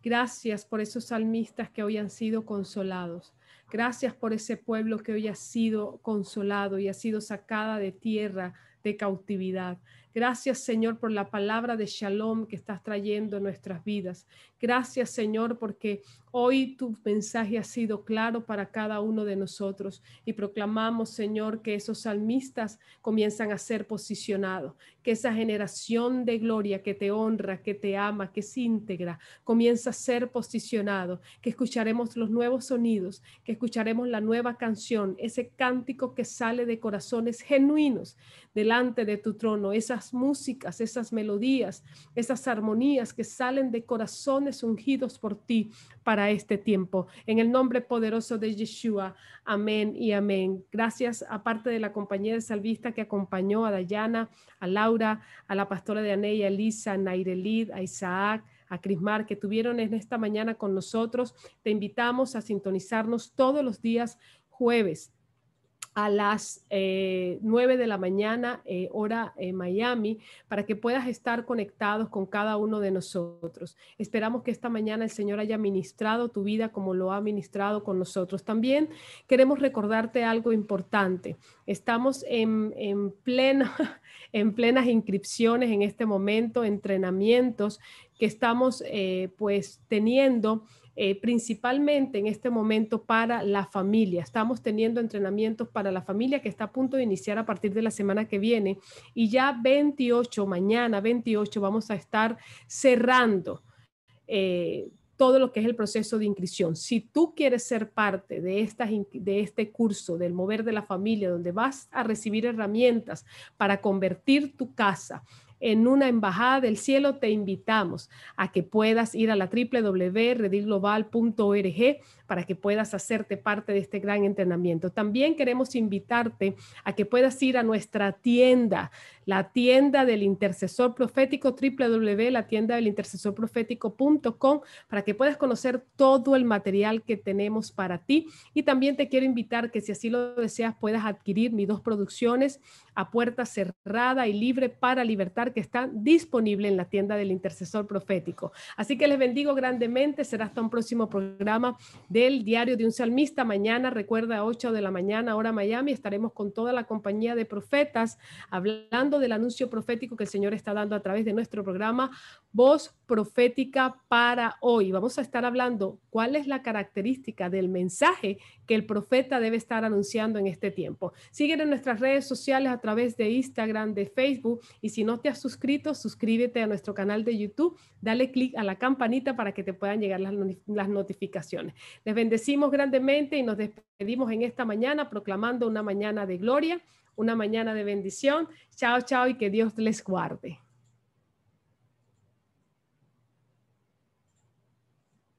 Gracias por esos salmistas que hoy han sido consolados. Gracias por ese pueblo que hoy ha sido consolado y ha sido sacada de tierra de cautividad. Gracias Señor por la palabra de shalom que estás trayendo en nuestras vidas. Gracias Señor porque Hoy tu mensaje ha sido claro para cada uno de nosotros y proclamamos, Señor, que esos salmistas comienzan a ser posicionados, que esa generación de gloria que te honra, que te ama, que es integra, comienza a ser posicionado, que escucharemos los nuevos sonidos, que escucharemos la nueva canción, ese cántico que sale de corazones genuinos delante de tu trono, esas músicas, esas melodías, esas armonías que salen de corazones ungidos por ti para este tiempo. En el nombre poderoso de Yeshua, amén y amén. Gracias a parte de la compañía de salvista que acompañó a Dayana, a Laura, a la pastora de Anei, a Elisa, a Nairelid, a Isaac, a Crismar, que tuvieron en esta mañana con nosotros. Te invitamos a sintonizarnos todos los días jueves a las eh, nueve 9 de la mañana, eh, hora en eh, Miami, para que puedas estar conectados con cada uno de nosotros. Esperamos que esta mañana el Señor haya ministrado tu vida como lo ha ministrado con nosotros. También queremos recordarte algo importante. Estamos en, en, en plenas inscripciones en este momento, entrenamientos que estamos pues teniendo eh, principalmente en este momento para la familia. Estamos teniendo entrenamientos para la familia que está a punto de iniciar a partir de la semana que viene y ya 28, mañana 28, vamos a estar cerrando. Eh, todo lo que es el proceso de inscripción. Si tú quieres ser parte de, estas, de este curso del mover de la familia, donde vas a recibir herramientas para convertir tu casa en una embajada del cielo, te invitamos a que puedas ir a la www.rediglobal.org para que puedas hacerte parte de este gran entrenamiento. También queremos invitarte a que puedas ir a nuestra tienda, la tienda del intercesor profético, del intercesor tienda profético.com para que puedas conocer todo el material que tenemos para ti. Y también te quiero invitar que si así lo deseas puedas adquirir mis dos producciones a puerta cerrada y libre para libertad que está disponible en la tienda del intercesor profético. Así que les bendigo grandemente. Será hasta un próximo programa del Diario de un Salmista. Mañana, recuerda, 8 de la mañana, hora Miami, estaremos con toda la compañía de profetas hablando del anuncio profético que el Señor está dando a través de nuestro programa Voz profética para hoy. Vamos a estar hablando cuál es la característica del mensaje que el profeta debe estar anunciando en este tiempo. Síguenos en nuestras redes sociales a través de Instagram, de Facebook y si no te has suscrito, suscríbete a nuestro canal de YouTube, dale clic a la campanita para que te puedan llegar las, las notificaciones. Les bendecimos grandemente y nos despedimos en esta mañana proclamando una mañana de gloria, una mañana de bendición. Chao, chao y que Dios les guarde.